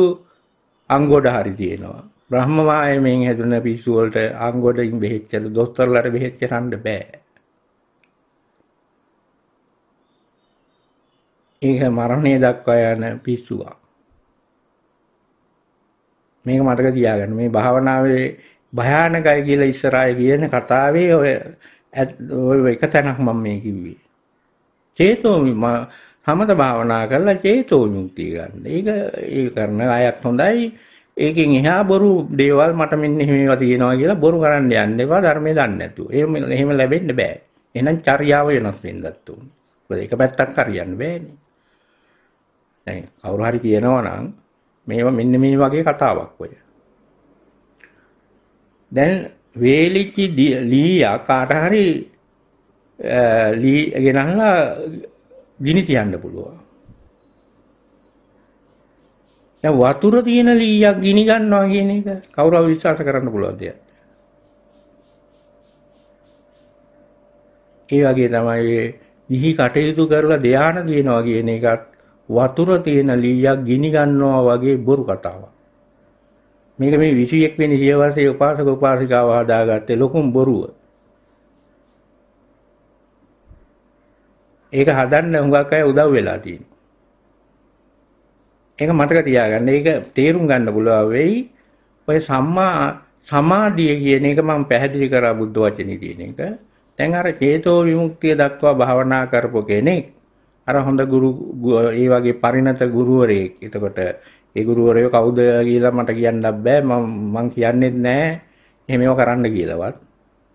අංගොඩ හරි තියෙනවා. බ්‍රහ්ම වායමෙන් හැදුන පිස්සු වලට අංගොඩින් බෙහෙච්චලු දොස්තරලට බෙහෙත් කරන්න බෑ. ඒක මරණය දක්වා යන පිස්සුවක්. මේක මතක තියාගන්න. මේ භාවනාවේ භයානකයි කියලා ඉස්සරහේ කියන කතාවේ ඔය ඔය එක තැනක් මම මේ කිව්වේ. චේතෝ සමත භාවනා කරලා චේතෝ මුක්තිය ගන්න. ඒක ඒ කරන අයත් හොඳයි. ඒකෙන් එහා බොරු දේවල් මට මෙන්න එහෙමවා තියෙනවා කියලා බොරු කරන්න යන්න එපා ධර්මයේ දන්නේ නැතුව. එහෙම එහෙම ලැබෙන්න බෑ. එහෙනම් චර්යාව වෙනස් වෙන්නත් ඕනේ. මොකද එක පැත්තක් හරියන්න බෑනේ. දැන් කවුරු හරි කියනවා නම් මේවා මෙන්න මේ වගේ කතාවක් ඔය. දැන් වේලිච්ච ලීයා කාට හරි ලී ගෙනහලා ගිනි තියන්න පුළුවන්. දැන් වතුර තියෙන ලීයක් ගිනි ගන්නවා කියන එක කවුරු විශ්වාස කරන්න පුළුවන් දෙයක්. ඒ වගේ තමයි විහි කටයුතු කරලා ධාන දිනවා කියන එකත් වතුර තියෙන ලීයක් ගිනි ගන්නවා වගේ බොරු කතාවක්. මේක මේ 21 වෙනි සියවසේ උපාසක උපාසිකාව හදාගත්තේ ලොකුම බොරුව. ඒක හදන්න හුඟක් අය උදව් වෙලා තියෙනවා. ඒක මතක තියාගන්න. ඒක තේරුම් ගන්න පුළුවන් වෙයි. ඔය සම්මා සමාධිය කියන එක මම පැහැදිලි කරා බුද්ධ වචනේ කියන එක. දැන් අර චේතෝ විමුක්තිය දක්වා භාවනා කරපු කෙනෙක් අර හොඳ ගුරු ඒ වගේ පරිණත ගුරුවරයෙක්. එතකොට ඒ ගුරුවරයෝ කවුද කියලා මට කියන්න බෑ. මම මං කියන්නෙත් නෑ. එහෙම කරන්න කියලාවත්.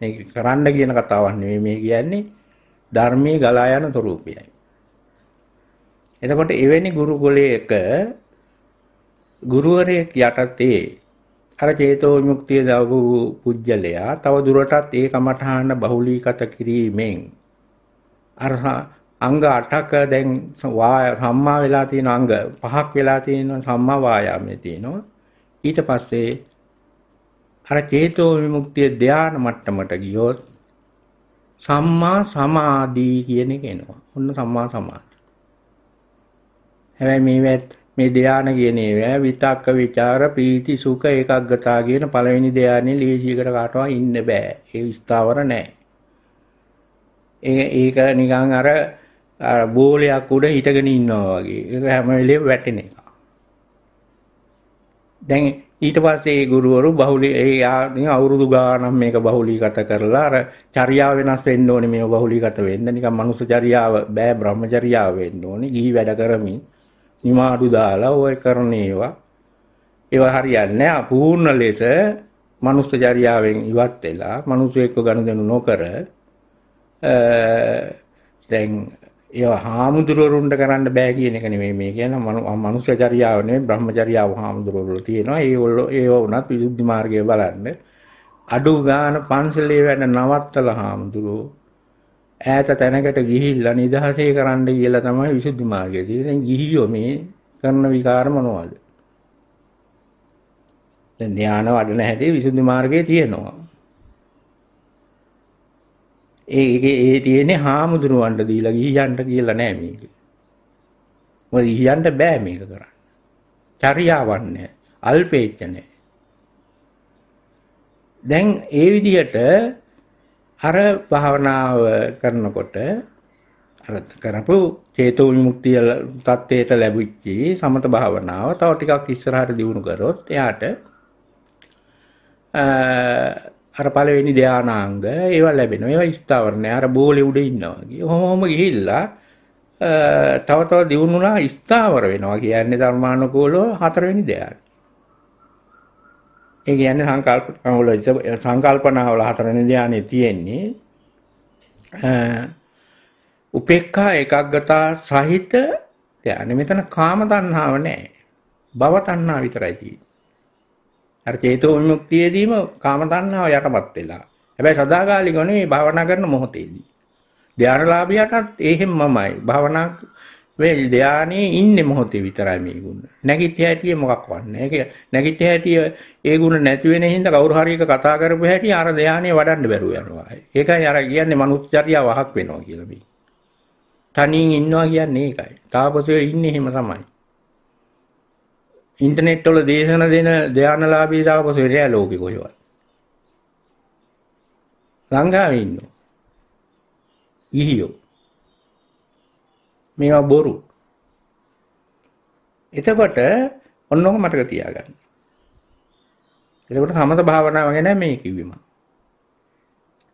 මේක කරන්න කියන කතාවක් නෙමෙයි මේ කියන්නේ. ධර්මයේ ගලා යන ස්වરૂපයයි. එතකොට එවැනි ගුරුකුලයක ගුරුවරයෙක් යටතේ අර චේතෝ විමුක්තිය දවපු පුජ්‍යලයා තව දුරටත් ඒ කමඨහන බහුලීගත කිරීමෙන් අර අංග 8ක දැන් සම්මා වෙලා තියෙන අංග පහක් වෙලා තියෙන සම්මා වායාමයේ තියෙනවා ඊට පස්සේ අර චේතෝ විමුක්තිය ධාන මට්ටමට ගියොත් සම්මා සමාධි කියන එක එනවා. ඔන්න සම්මා සමාධි හැබැයි මේවත් මේ ධ්‍යාන කියන ඒවා විතක්ක ਵਿਚාර ප්‍රීති සුඛ ඒකග්ගතා කියන පළවෙනි ධ්‍යානෙ ලේසියකට කාටවත් ඉන්න බෑ. ඒ ස්ථාවර නෑ. ඒක නිකන් අර අර බෝලයක් උඩ හිටගෙන ඉන්නවා වගේ. ඒක හැම වෙලේම වැටෙන එක. දැන් ඊට පස්සේ ඒ ගුරුවරු බහුලී ඒ අවුරුදු ගාණක් මේක බහුලීගත කරලා අර චර්යාව වෙනස් වෙන්න ඕනේ මේව බහුලීගත වෙන්න. නිකන් මනුෂ්‍ය චර්යාව බෑ බ්‍රහ්මචර්යාව වෙන්න ඕනේ. ගිහි වැඩ කරමින් නිමාඩු දාලා ඔය කරන ඒවා ඒවා හරියන්නේ අපූර්ණ ලෙස මනුස්ස චර්යාවෙන් ඉවත් වෙලා මිනිස්සු එක්ක ගනුදෙනු නොකර දැන් ඒවා හාමුදුරුවරුන්ට කරන්න බෑ කියන එක නෙමෙයි මේ කියන්නේ මනුස්ස චර්යාව නෙමෙයි බ්‍රහ්මචර්යාව හාමුදුරුවරු තියෙනවා ඒවලෝ ඒවා උනත් විසුද්ධි මාර්ගය බලන්න අඩු ගාන පන්සලේ වැඩ නවත්තලා හාමුදුරුවෝ ඈත තැනකට ගිහිල්ලා නිදහසේ කරන්න කියලා තමයි විසුද්ධි මාර්ගය තියෙන්නේ. දැන් ගිහියෝ මේ කරන විකාර මොනවද? දැන් ධානය වඩන හැටි විසුද්ධි මාර්ගයේ තියෙනවා. ඒකේ ඒ තියෙන්නේ හාමුදුරුවන්ට දීලා ගිහියන්ට කියලා නෑ මේක. මොකද ගිහියන්ට බෑ මේක කරන්න. චර්යාවක් නෑ. අල්පේච්ඡ නෑ. දැන් ඒ විදිහට අර භාවනාව කරනකොට අර කරපු චේතු විමුක්තිය தත්ත්වයට ලැබුච්ච සමත භාවනාව තව ටිකක් ඉස්සරහට දියුණු කරොත් එයාට අර පළවෙනි ධානාංග ඒවා ලැබෙනවා ඒවා ස්ථාවරණය අර බෝලේ උඩ ඉන්නවා වගේ කොහොම ගිහිල්ලා තව තව දියුණුලා ස්ථාවර වෙනවා කියන්නේ ධර්මානුකූලව හතරවෙනි ධානය ඒ කියන්නේ සංකල්ප වල සංකල්පනාවල හතරවෙනි ධානයේ තියෙන්නේ උපේක්ඛා ඒකග්ගතා සහිත ධානය. මෙතන කාම තණ්හාව නැහැ. භව තණ්හා විතරයි තියෙන්නේ. අර චේතෝ විමුක්තියදීම කාම තණ්හාව යටපත් වෙලා. හැබැයි සදාකාලිකව නෙවෙයි භාවනා කරන මොහොතේදී. ධානලාභියටත් එහෙම්මමයි. භාවනා මේ ධානයේ ඉන්නේ මොහොතේ විතරයි මේ ගුණ. නැගිට හැටිය මොකක් වන්නේ. ඒක නැගිට හැටිය ඒ ගුණ නැති වෙන හින්දා කවුරු හරි එක කතා කරපු හැටි අර ධානයේ වඩන්න බැරුව යනවා. ඒකයි අර කියන්නේ මනුස්සචර්යා වහක් වෙනවා කියලා මේ. තනියෙන් ඉන්නවා කියන්නේ ඒකයි. තාපසයෝ ඉන්නේ එහෙම තමයි. ඉන්ටර්නෙට් වල දේශන දෙන ධානලාභී තාපසයෝ නෑ ලෝකෙ කොහෙවත්. ලංකාවේ ඉන්නවා. ගිහියෝ මේවා බොරු. එතකොට ඔන්නෝක මතක තියාගන්න. එතකොට සමත භාවනාව ගැන මේ කිව්වේ මම.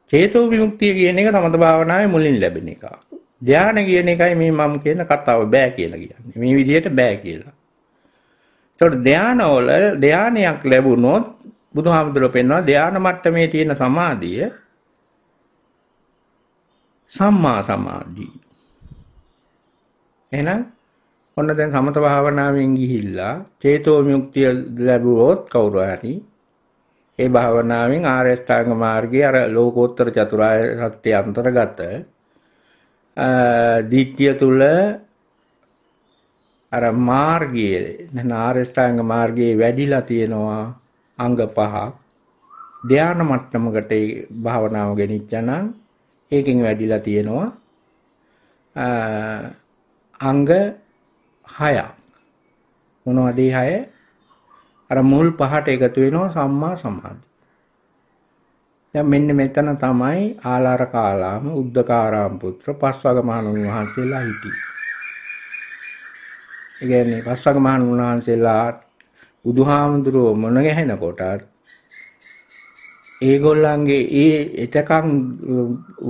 චේතෝ විමුක්තිය කියන එක සමත භාවනාවේ මුලින් ලැබෙන එකක්. ධානය කියන එකයි මේ මම කියන කතාව බෑ කියලා කියන්නේ. මේ විදිහට බෑ කියලා. එතකොට ධානවල ධානයක් ලැබුණොත් බුදුහාමුදුරුවෝ පෙන්වනවා ධාන මට්ටමේ තියෙන සමාධිය සම්මා සමාධිය එහෙනම් ඔන්න දැන් සමත භාවනාවෙන් ගිහිල්ලා චේතෝ විමුක්තිය ලැබුවොත් කවුරු හරි ඒ භාවනාවෙන් ආර්ය අෂ්ටාංග මාර්ගයේ අර ලෝකෝත්තර චතුරාර්ය සත්‍ය අන්තර්ගත දිට්ඨිය තුල අර මාර්ගයේ නැත්නම් ආර්ය අෂ්ටාංග මාර්ගයේ වැඩිලා තියෙනවා අංග පහක් ධානා මට්ටමකට ඒ භාවනාව ගෙනිච්චා නම් ඒකෙන් වැඩිලා තියෙනවා අංග 6ක් මොනවද ඒ 6 අර මුල් පහට එකතු වෙනවා සම්මා සමාධි දැන් මෙන්න මෙතන තමයි ආලාර කාලාම උද්දකාරාම පුත්‍ර පස්වග මහණුන් වහන්සේලා හිටියේ. ඒ කියන්නේ පස්වග මහණුන් වහන්සේලා බුදුහාමුදුරුව මොන ගැහෙන කොටත් ඒගොල්ලන්ගේ ඒ එතකන්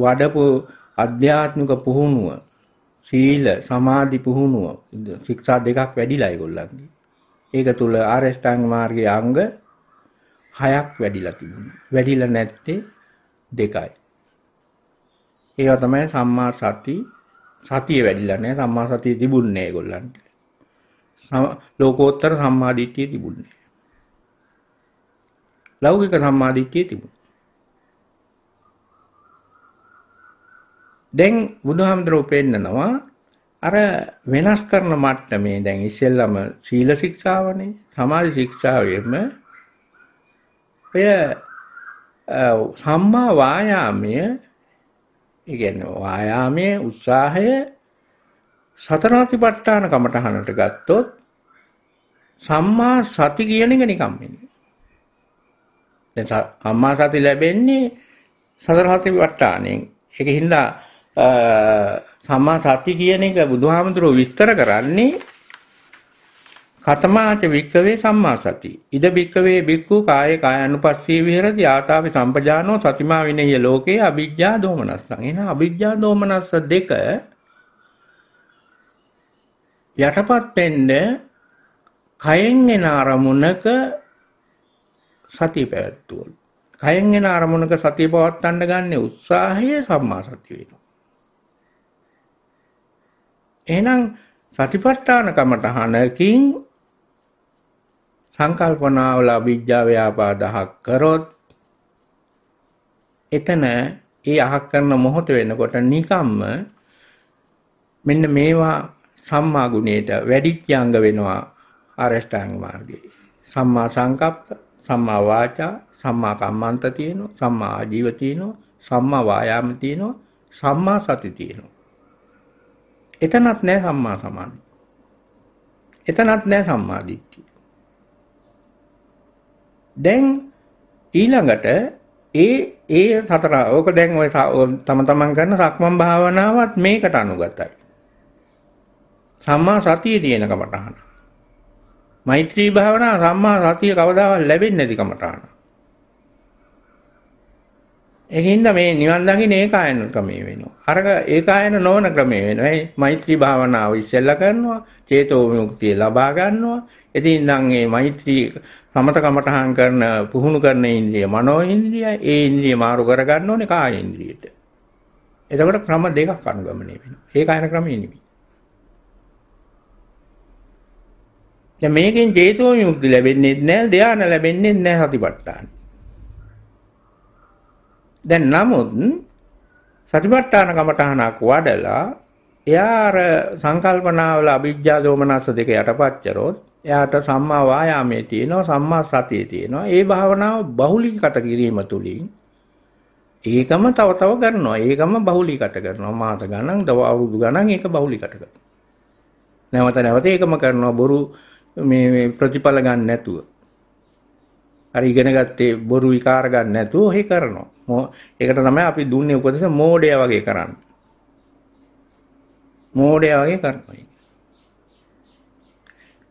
වඩපු අධ්‍යාත්මික පුහුණුව සීල සමාධි පුහුණුව ශික්ෂා දෙකක් වැඩිලා ඒගොල්ලන්ගේ. ඒක තුල ආරෂ්ඨාංග මාර්ගයේ අංග හයක් වැඩිලා තිබුණා. වැඩිලා නැත්තේ දෙකයි. ඒවා තමයි සම්මා සති සතිය වැඩිලා නැහැ. සම්මා සතිය තිබුණේ ඒගොල්ලන්ට. ලෝකෝත්තර සම්මා දිට්ඨිය තිබුණේ. ලෞකික සම්මා දිට්ඨිය තිබුණා. දැන් බුදුහාමුදුරුවෝ පෙන්නනවා අර වෙනස් කරන මට්ටමේ දැන් ඉස්සෙල්ලම සීල ශික්ෂාවනේ සමාධි ශික්ෂාවෙම ඔය සම්මා වායාමය ඒ කියන්නේ වායාමයේ උත්සාහය සතරාතිපට්ඨාන කමඨහනට ගත්තොත් සම්මා සති කියන එක නිකම් වෙන්නේ. දැන් සම්මා සති ලැබෙන්නේ සතරාතිපට්ඨානෙන්. ඒකින්ද සම්මා සති කියන එක බුදුහාමුදුරුව විස්තර කරන්නේ කතමාච වික්කවේ සම්මා සති. ඉද වික්කවේ බික්කු කායේ කායानुපස්සී විහෙරති ආතාපි සම්පජානෝ සතිමා විනේය ලෝකේ අවිජ්ජා දෝමනස්සං. එහෙනම් අවිජ්ජා දෝමනස්ස දෙක යටපත් වෙන්න කයෙන් එන අරමුණක සතිය පැවැත්වුවොත්. කයෙන් එන අරමුණක සතිය පවත්වන්න ගන්න උත්සාහය සම්මා සති වෙනවා. එහෙනම් සතිපට්ඨාන කමඨහනකින් සංකල්පනාවල අවිජ්ජා ව්‍යාපාදහක් කරොත් එතන ඒ අහක් කරන මොහොත වෙනකොට නිකම්ම මෙන්න මේවා සම්මා ගුණයට වැඩිච්ඡාංග වෙනවා අරෂ්ඨාංග මාර්ගයේ සම්මා සංකප්ප සම්මා වාචා සම්මා කම්මන්ත තියෙනවා සම්මා ආජීව තියෙනවා සම්මා වායාම තියෙනවා සම්මා සති තියෙනවා එතනත් නෑ සම්මා සමාධි. එතනත් නෑ සම්මා දිට්ඨිය. දැන් ඊළඟට ඒ ඒ සතර ඕක දැන් ඔය තම තමන් කරන සක්මන් භාවනාවත් මේකට අනුගතයි. සම්මා සතිය තියෙන කමටහන. මෛත්‍රී භාවනාව සම්මා සතිය කවදාවත් ලැබෙන්නේ නැති කමටහන. ඒකින්ද මේ නිවන් දකින්න ඒකායන ක්‍රමය වෙනවා. අරක ඒකායන නොවන ක්‍රමය වෙනවා. ඒ මෛත්‍රී භාවනාව ඉස්සෙල්ලා කරනවා, චේතෝ විමුක්තිය ලබා ගන්නවා. ඉතින් නම් මේ මෛත්‍රී සමතකමටහන් කරන පුහුණු කරන ඉන්ද්‍රිය මනෝ ඉන්ද්‍රිය, ඒ ඉන්ද්‍රිය මාරු කර ගන්න ඕනේ කාය ඉන්ද්‍රියට. එතකොට ක්‍රම දෙකක් අනුගමනය වෙනවා. ඒකායන ක්‍රමය නෙමෙයි. දැන් මේකෙන් චේතෝ විමුක්ති ලැබෙන්නේ නැහැ, ධානය ලැබෙන්නේ නැහැ සතිපට්ඨාන. දැන් නමුත් සතිපට්ඨාන කමඨහනක් වඩලා එයා අර සංකල්පනාවල අභිජ්ජා දෝමනස්ස දෙක යටපත් කරොත් එයාට සම්මා වායාමයේ තියෙනවා සම්මා සතියේ තියෙනවා ඒ භාවනාව බහුලීගත කිරීම තුළින් ඒකම තව තව කරනවා ඒකම බහුලීගත කරනවා මාස ගණන් දව අවුරුදු ගණන් ඒක බහුලීගත කරනවා නැවත නැවත ඒකම කරනවා බොරු මේ ප්‍රතිඵල ගන්න නැතුව හරි ඉගෙන ගත්තේ බොරු විකාර ගන්න නැතුව ඔහේ කරනවා ඒකට තමයි අපි දුන්නේ උපදෙස මෝඩය වගේ කරන්න. මෝඩය වගේ කරනවා.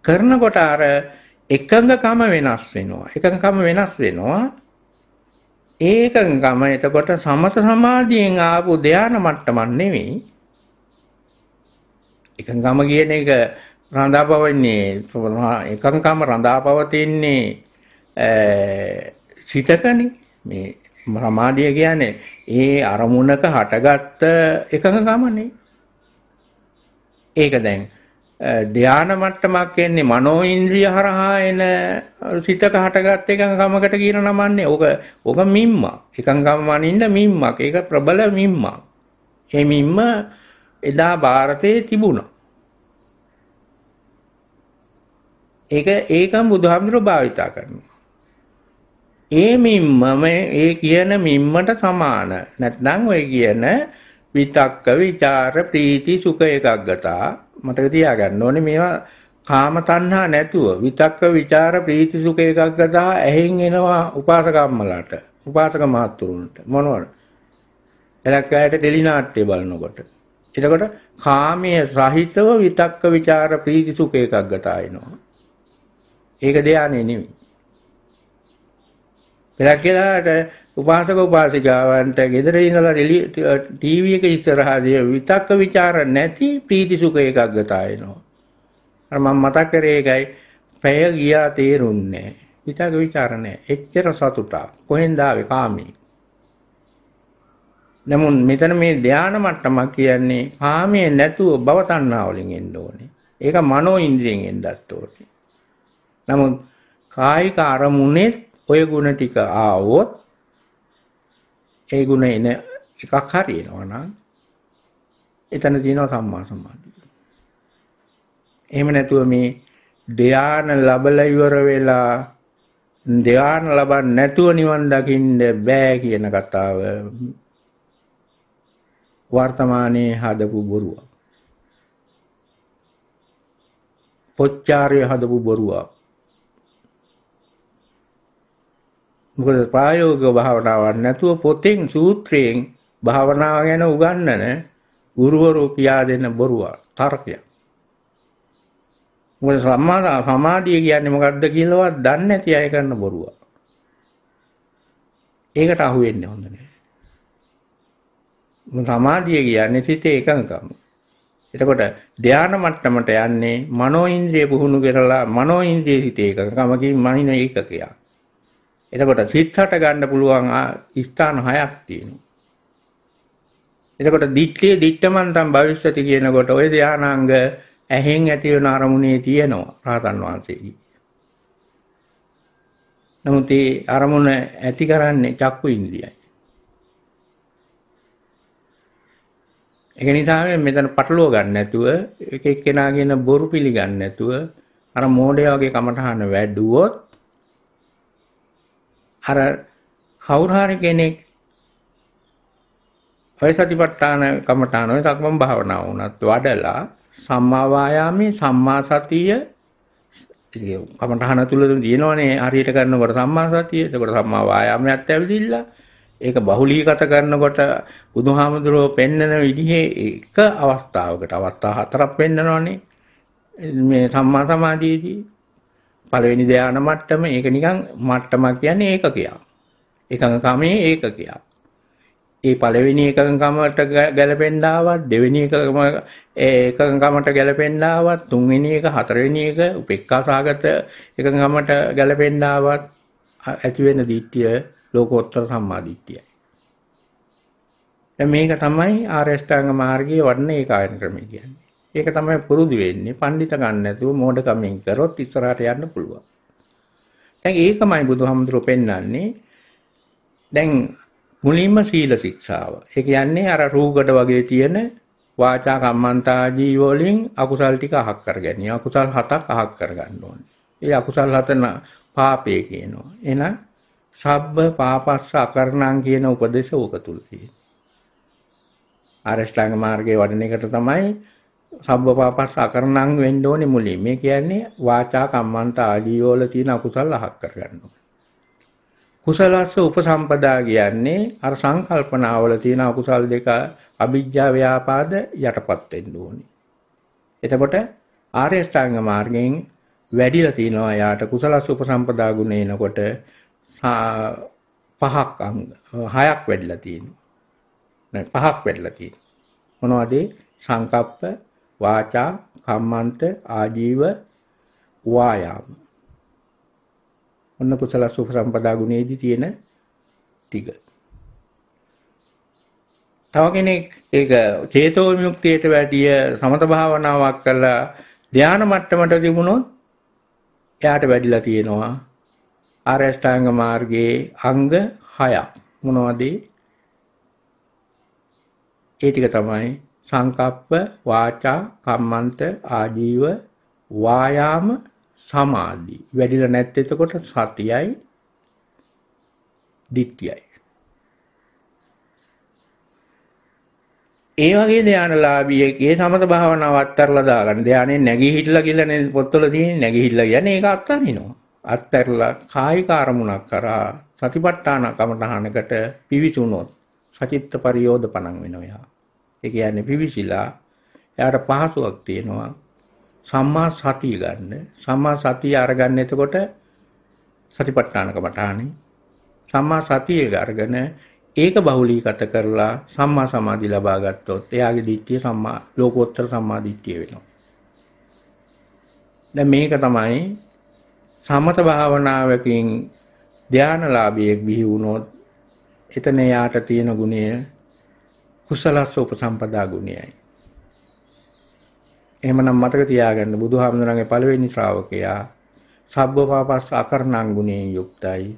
කරනකොට අර එකඟකම වෙනස් වෙනවා. එකඟකම වෙනස් වෙනවා. ඒකඟකම එතකොට සමත සමාධියෙන් ආපු ධාන මට්ටමක් නෙවෙයි. එකඟකම කියන එක රඳාපවන්නේ එකඟකම රඳාපවතින්නේ සිතකනේ මේ සමාධිය කියන්නේ ඒ අරමුණක හටගත්ත එකඟකමනේ. ඒක දැන් ධාන මට්ටමක් එන්නේ මනෝ ඉන්ද්‍රිය හරහා එන සිතක හටගත් එකඟකමකට කියන නමන්නේ. ඕක ඕක මිම්මක්. එකඟකම අනින්න මිම්මක්. ඒක ප්‍රබල මිම්මක්. ඒ මිම්ම එදා ಭಾರತයේ තිබුණා. ඒක ඒකම බුදුහාමුදුරුවෝ භාවිතා කරනවා. ඒ මිම්මම ඒ කියන මිම්මට සමාන නැත්නම් ඔය කියන විතක්ක විචාර ප්‍රීති සුඛ එකක් ගතා මතක තියාගන්න ඕනේ මේවා කාම තණ්හා නැතුව විතක්ක විචාර ප්‍රීති සුඛ එකක් ගතා ඇහෙන් එනවා උපාසකම්මලට උපාසක මහත්තුරුන්ට මොනවද එලක්කයට ටෙලි නාට්‍ය බලනකොට එතකොට කාමයේ සහිතව විතක්ක විචාර ප්‍රීති සුඛ එකක් ගතා එනවා ඒක ධානය නෙමෙයි එලක් වෙලාට උපාසක උපාසිකාවන්ට ගෙදර ඉඳලා ටීවී එක ඉස්සරහදී විතක්ක ਵਿਚාර නැති ප්‍රීති සුඛ එකක් ගතා වෙනවා. අර මම මතක් කරේ ඒකයි පැය ගියා තේරුන්නේ නැහැ. විතක්ක ਵਿਚාර නැහැ. එච්චර සතුටක්. කොහෙන්ද ආවේ කාමී? නමුත් මෙතන මේ ධානා මට්ටමක් කියන්නේ කාමයේ නැතුව භව තණ්හාවලින් එන්න ඕනේ. ඒක මනෝ ඉන්ද්‍රියෙන් එන්නත් ඕනේ. නමුත් කායික අරමුණේ ওය ಗುಣ ටික ආවොත් ඒ ಗುಣ එන එකක් හරියනවා නම් එතන තියෙනවා සම්මා සමාධිය. එහෙම නැතුව මේ ධාන ලැබල ඉවර වෙලා ධාන ලබන්නේ නැතුව නිවන් දකින්න බෑ කියන කතාව වර්තමානයේ හදපු බොරුවක්. පොච්චාරය හදපු බොරුවක්. මොකද ප්‍රායෝගික භාවනාවක් නැතුව පොතෙන් සූත්‍රයෙන් භාවනාව ගැන උගන්වන ගුරුවරු කියා දෙන බොරුවක් තර්කයක්. මොකද සම්මා සමාධිය කියන්නේ මොකක්ද කියලාවත් දන්නේ නැති අය කරන බොරුවක්. ඒකට අහු වෙන්නේ හොඳ නැහැ. සමාධිය කියන්නේ සිතේ එකඟකම. එතකොට ධානා මට්ටමට යන්නේ මනෝ ඉන්ද්‍රිය පුහුණු කරලා මනෝ ඉන්ද්‍රිය සිතේ එකඟකමකින් මනින ඒකකයක්. එතකොට සිත් හට ගන්න පුළුවන් ස්ථාන හයක් තියෙනවා. එතකොට දිට්ඨිය දිට්ඨමන්තම් භවිෂ්‍යති කියනකොට ওই ධානාංග ඇහෙන් ඇති වෙන අරමුණේ තියෙනවා රහතන් වහන්සේගේ. නමුත් ඒ අරමුණ ඇති කරන්නේ චක්කු ඉන්ද්‍රියයි. ඒක නිසා මෙතන පටලව ගන්න නැතුව එක එක්කෙනාගෙන බොරු පිළිගන්න නැතුව අර මෝඩය වගේ කමටහන වැඩුවොත් අර කවුරු හරි කෙනෙක් ඔය සතිපට්ඨාන කමඨාන ඔය සක්මන් භාවනාව උනත් වඩලා සම්මා වායාමයේ සම්මා සතිය කමඨහන තුල තියෙනවනේ හරියට කරනකොට සම්මා සතිය එතකොට සම්මා වායාමයට ඇවිදිලා ඒක බහුලීගත කරනකොට බුදුහාමුදුරුව පෙන්නන විදිහේ එක අවස්ථාවකට අවස්ථා හතරක් පෙන්නනවනේ මේ සම්මා සමාධියේදී පළවෙනි ධාන මට්ටම ඒක නිකන් මට්ටමක් කියන්නේ ඒකකයක්. එකඟකමේ ඒකකයක්. ඒ පළවෙනි එකඟකමට ගැලපෙන්න ආවත් දෙවෙනි එකකම එකඟකමට ගැලපෙන්න ආවත් තුන්වෙනි එක හතරවෙනි එක උපේක්ඛාසගත එකඟකමට ගැලපෙන්න ආවත් ඇති වෙන දිට්ඨිය ලෝකෝත්තර සම්මා දිට්ඨියයි. දැන් මේක තමයි ආරේෂ්ඨාංග මාර්ගයේ වර්ණ ඒකායන ක්‍රමය කියන්නේ. ඒක තමයි පුරුදු වෙන්නේ. පඬිත ගන්න නැතුව මොඩකමින් කරොත් ඉස්සරහට යන්න පුළුවන්. දැන් ඒකමයි බුදුහාමුදුරුවෝ පෙන්වන්නේ. දැන් මුලින්ම සීල ශික්ෂාව. ඒ කියන්නේ අර රූගඩ වගේ තියෙන වාචා කම්මන්තා ජීව වලින් අකුසල් ටික අහක් කරගන්නේ. අකුසල් හතක් අහක් කරගන්න ඕනේ. ඒ අකුසල් හත පාපේ කියනවා. එහෙනම් සබ්බ පාපස්ස අකරණං කියන උපදේශ ඕක තුල තියෙනවා. ආරෂ්ඨාංග මාර්ගයේ වඩන එකට තමයි සබ්බපාපස්ස අකරණං වෙන්න ඕනේ මුලින්. මේ කියන්නේ වාචා කම්මන්ත ආදී වල තියෙන අකුසල් අහක් කරගන්න ඕනේ. කුසලස්ස උපසම්පදා කියන්නේ අර සංකල්පනාවල තියෙන අකුසල් දෙක අවිජ්ජා ව්‍යාපාද යටපත් වෙන්න ඕනේ. එතකොට ආර්ය ශ්‍රාංග මාර්ගයෙන් වැඩිලා තිනවා යාට කුසලස්ස උපසම්පදා ගුණ එනකොට පහක් අංග හයක් වැඩිලා තියෙනවා. පහක් වැඩිලා තියෙනවා. මොනවද සංකප්ප වාචා කම්මන්ත ආජීව වායාම ඔන්න කුසල සුපසම්පදා ගුණයේදී තියෙන ටික තව කෙනෙක් ඒක චේතෝ විමුක්තියට වැඩිය සමත භාවනාවක් කරලා ධානා මට්ටමට තිබුණොත් එයාට වැඩිලා තියෙනවා ආරෂ්ඨාංග මාර්ගයේ අංග 6ක් මොනවද ඒ ටික තමයි සංකප්ප වාචා කම්මන්ත ආජීව වායාම සමාධි වැඩිලා නැත් එතකොට සතියයි දිට්ඨියයි ඒ වගේ ධානලාභියෙක්ගේ සමත භාවනාව අත්හැරලා දාගන්න ධානයේ නැගී හිටලා කියලා නේද පොත්වල තියෙන්නේ නැගී හිටලා කියන්නේ ඒක අත්හරිනවා අත්හැරලා කායික අරමුණක් කරා සතිපට්ඨාන කමඨහනකට පිවිසුනොත් සචිත්ත පරියෝධ පණන් වෙනවා ඒ කියන්නේ පිවිසිලා එයාට පහසුවක් තියෙනවා සම්මා සතිය ගන්න සම්මා සතිය අරගන්න එතකොට සතිපට්ඨානක වටහානේ සම්මා සතිය අරගෙන ඒක බහුලීගත කරලා සම්මා සමාධි ලබා ගත්තොත් එයාගේ ධිට්ඨිය සම්මා ලෝකෝත්තර සම්මා ධිට්ඨිය වෙනවා දැන් මේක තමයි සමත භාවනාවකින් ධානලාභියෙක් බිහි වුණොත් එතන යාට තියෙන ගුණය කුසලස්ස උපසම්පදා ගුණයයි. එහෙමනම් මතක තියාගන්න බුදුහාමුදුරන්ගේ පළවෙනි ශ්‍රාවකයා සබ්බපාපස් අකරණං ගුණයෙන් යුක්තයි.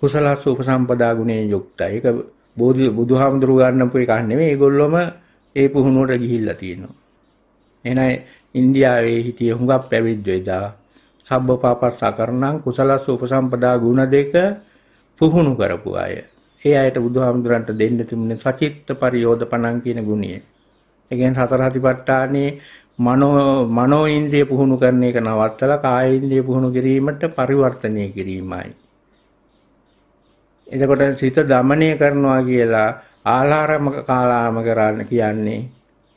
කුසලස්ස උපසම්පදා ගුණයෙන් යුක්තයි. ඒක බෝධි බුදුහාමුදුරු ගන්නපු එකක් නෙමෙයි. ඒගොල්ලොම ඒ පුහුණුවට ගිහිල්ලා තියෙනවා. එහෙනම් ඉන්දියාවේ හිටිය හුඟක් පැවිද්දෝ එදා සබ්බපාපස් අකරණං කුසලස්ස උපසම්පදා ගුණ දෙක පුහුණු කරපු අය. ඒ අයට බුදුහාමුදුරන්ට දෙන්න තිබුණේ සචිත්ත පරියෝධපණං කියන ගුණය. ඒ කියන්නේ සතර සතිපට්ඨානේ මනෝ මනෝ ඉන්ද්‍රිය පුහුණු කරන එක නවත්තලා කාය ඉන්ද්‍රිය පුහුණු කිරීමට පරිවර්තනය කිරීමයි. එතකොට සිත দমনය කරනවා කියලා ආලාරමක කාලාම කරන්න කියන්නේ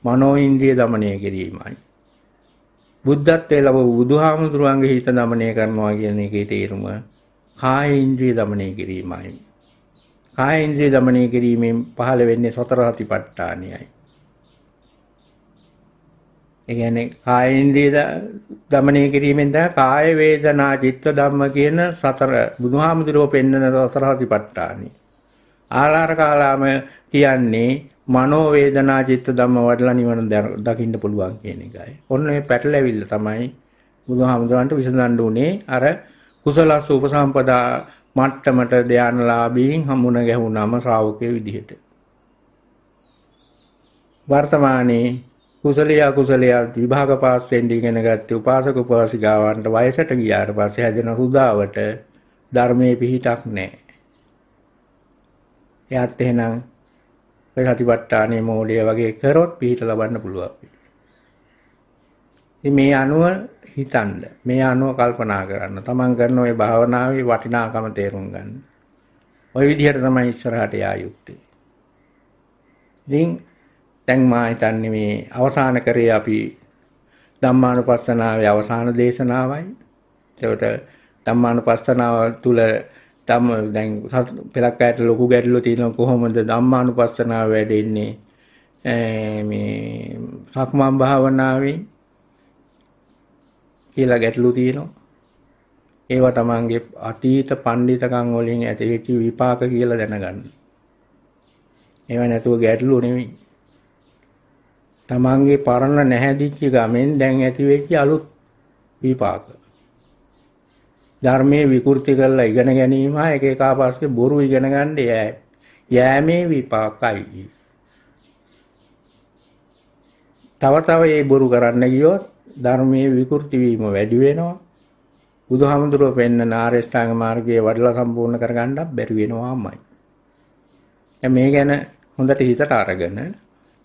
මනෝ ඉන්ද්‍රිය দমনය කිරීමයි. බුද්ධත්වයේ ලැබ බුදුහාමුදුරන්ගේ හිත দমনය කරනවා කියන එකේ තේරුම කාය ඉන්ද්‍රිය দমনය කිරීමයි. කායේන්ද්‍රිය দমনය කිරීමෙන් පහළ වෙන්නේ සතර සතිපට්ඨානියයි. ඒ කියන්නේ කායේන්ද්‍රිය দমনය කිරීමෙන් තමයි කාය වේදනා චිත්ත ධම්ම කියන සතර බුදුහාමුදුරුවෝ පෙන්වන සතර සතිපට්ඨානිය. ආලාර කාලාම කියන්නේ මනෝ වේදනා චිත්ත ධම්ම වඩලා නිවන දකින්න පුළුවන් කියන එකයි. ඔන්න ඔය පැටලවිල්ල තමයි බුදුහාමුදුරන්ට විසඳන්න උනේ අර කුසලස් උපසම්පදා මට්ටමට ධ්‍යානලාභීන් හමුණ ගැහුනම ශ්‍රාවකය විදිහට. වර්තමානයේ කුසලයා කුසලයාත් විභාග පාස්සෙන්ට ඉගෙන ගත්ත උපාසක උපාසිකාවන්ට වයසට ගියාට පස්සේ හැදෙන හුදාවට ධර්මයේ පිහිටක් නැහැ. එයාත් එහෙනම් ඔය සතිපට්ඨානේ මූලිය වගේ කරොත් පිහිට ලබන්න පුළුවන්. මේ අනුව හිතන්න. මේ අනුව කල්පනා කරන්න. තමන් කරන ওই භාවනාවේ වටිනාකම තේරුම් ගන්න. ওই විදිහට තමයි ඉස්සරහට යා යුත්තේ. ඉතින් දැන් මා හිතන්නේ මේ අවසාන කරේ අපි ධම්මානුපස්සනාවේ අවසාන දේශනාවයි. ඒකට ධම්මානුපස්සනාව තුල තම දැන් පෙරක් අයට ලොකු ගැටලු තියෙනවා කොහොමද ධම්මානුපස්සනාව වැඩෙන්නේ? මේ සක්මන් භාවනාවේ කියලා ගැටලු තියෙනවා. ඒවා තමන්ගේ අතීත පණ්ඩිතකම් වලින් ඇතිවෙච්ච විපාක කියලා දැනගන්න. ඒවා නැතුව ගැටලු නෙවෙයි. තමන්ගේ පරණ නැහැදිච්ච ගමෙන් දැන් ඇතිවෙච්ච අලුත් විපාක. ධර්මයේ විකෘති කරලා ඉගෙන ගැනීම එක එක ආපස්සේ බොරු ඉගෙන ගන්න යෑමේ විපාකයි. තව තව ඒ බොරු කරන්න ගියොත් ධර්මයේ විකෘති වීම වැඩි වෙනවා. බුදුහාමුදුරුව පෙන්න ආරේෂ්ඨාංග මාර්ගයේ වඩලා සම්පූර්ණ කරගන්නත් බැරි වෙනවාමයි. දැන් මේ ගැන හොඳට හිතට අරගෙන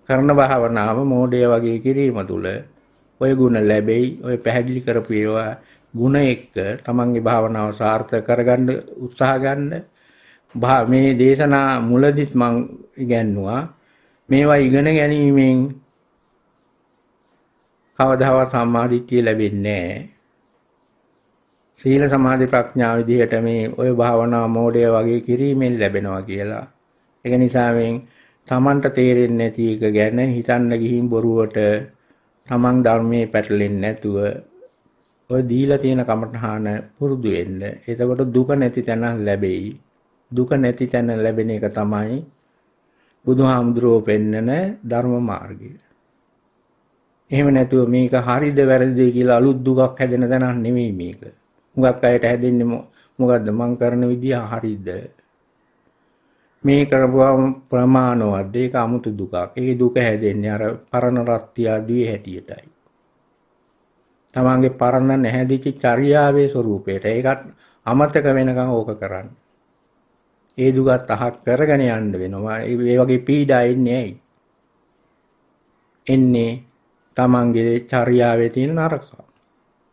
කරන භාවනාව මෝඩය වගේ කිරීම තුළ ඔය ಗುಣ ලැබෙයි ඔය පැහැදිලි කරපු ඒවා ಗುಣ එක්ක තමන්ගේ භාවනාව සාර්ථක කරගන්න උත්සාහ ගන්න මේ දේශනා මුලදිත් මම ඉගැන්නුවා මේවා ඉගෙන ගැනීමෙන් කවදාවත් සම්මාදිට්ඨිය ලැබෙන්නේ නැහැ. සීල සමාධි ප්‍රඥා විදිහට මේ ඔය භාවනා මෝඩය වගේ කිරීමෙන් ලැබෙනවා කියලා. ඒක නිසා මේ Tamanට තේරෙන්නේ නැති එක ගැන හිතන්න ගිහින් බොරුවට Taman ධර්මයේ පැටලෙන්නේ නැතුව ඔය දීලා තියෙන කමඨහන පුරුදු වෙන්න. එතකොට දුක නැති තැන ලැබෙයි. දුක නැති තැන ලැබෙන එක තමයි බුදුහාමුදුරුවෝ පෙන්නන ධර්ම මාර්ගය. එහෙම නැතුව මේක හරිද වැරදිද කියලා අලුත් දුකක් හැදෙන තැනක් නෙමෙයි මේක. මුගක් අයට හැදෙන්නේ මොකද්ද මං කරන විදිය හරිද? මේ කරපුවා ප්‍රමාණවත් ඒක 아무තු දුකක්. ඒ දුක හැදෙන්නේ අර පරණ රත්ත්‍ය ආදී හැටියටයි. තමන්ගේ පරණ නැහැදිච්ච චර්යාවේ ස්වરૂපයට ඒකත් අමතක වෙනකන් ඕක කරන්න. ඒ දුකත් අහක් කරගෙන යන්න වෙනවා. ඒ වගේ පීඩා එන්නේ ඇයි? එන්නේ තමන්ගේ චර්යාවේ තියෙන නරක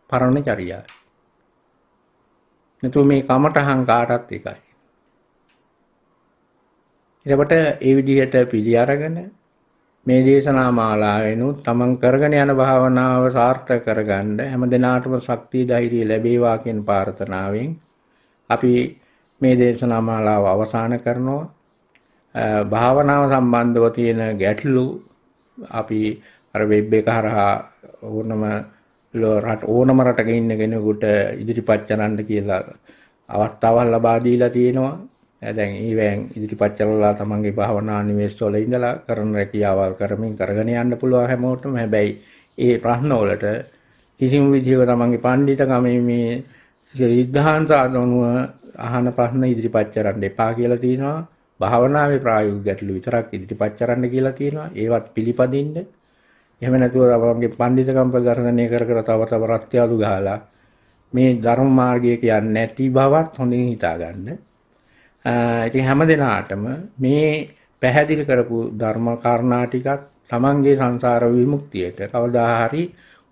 පරණ චර්යාව. නැතු මේ කමටහන් කාටත් එකයි. එතකොට ඒ විදිහට පිළි අරගෙන මේ දේශනා මාලාවෙනුත් තමන් කරගෙන යන භාවනාව සාර්ථක කරගන්න හැම දිනාටම ශක්තිය ධෛර්යය ලැබේවා කියන ප්‍රාර්ථනාවෙන් අපි මේ දේශනා මාලාව අවසන් කරනවා භාවනාව සම්බන්ධව තියෙන ගැටලු අපි අර වෙබ් එක හරහා ඕනම රට ඕනම රටක ඉන්න කෙනෙකුට ඉදිරිපත් කරන්න කියලා අවස්ථාවක් ලබා දීලා තියෙනවා. දැන් ඊවැන් ඉදිරිපත් කරලා තමන්ගේ භාවනා නිවෙස් වල ඉඳලා කරන රැකියාවල් කරමින් කරගෙන යන්න පුළුවන් හැමෝටම. හැබැයි ඒ ප්‍රශ්න වලට කිසිම විදිහක තමන්ගේ පඬිතකමේ මේ සිද්ධාන්ත අනුව අහන ප්‍රශ්න ඉදිරිපත් කරන්න එපා කියලා තියෙනවා. භාවනාවේ ප්‍රායෝගික ගැටලු විතරක් ඉදිරිපත් කරන්න කියලා තියෙනවා. ඒවත් පිළිපදින්න එහෙම නැතුව තමන්ගේ පඬිතකම් ප්‍රදර්ශනය කර කර තව තව රත්යාලු ගහලා මේ ධර්ම මාර්ගය කියන්නේ නැති බවත් හොඳින් හිතා ගන්න. ඉතින් හැම දිනාටම මේ පැහැදිලි කරපු ධර්ම කාරණා ටිකක් තමන්ගේ සංසාර විමුක්තියට කවදා හරි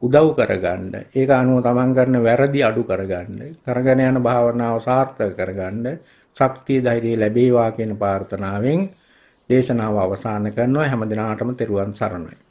උදව් කරගන්න. ඒක අනුව තමන් කරන වැරදි අඩු කරගන්න. කරගෙන යන භාවනාව සාර්ථක කරගන්න. ශක්තිය ධෛර්යය ලැබේවා කියන ප්‍රාර්ථනාවෙන් දේශනාව අවසන් කරනවා. හැම දිනාටම තෙරුවන් සරණයි.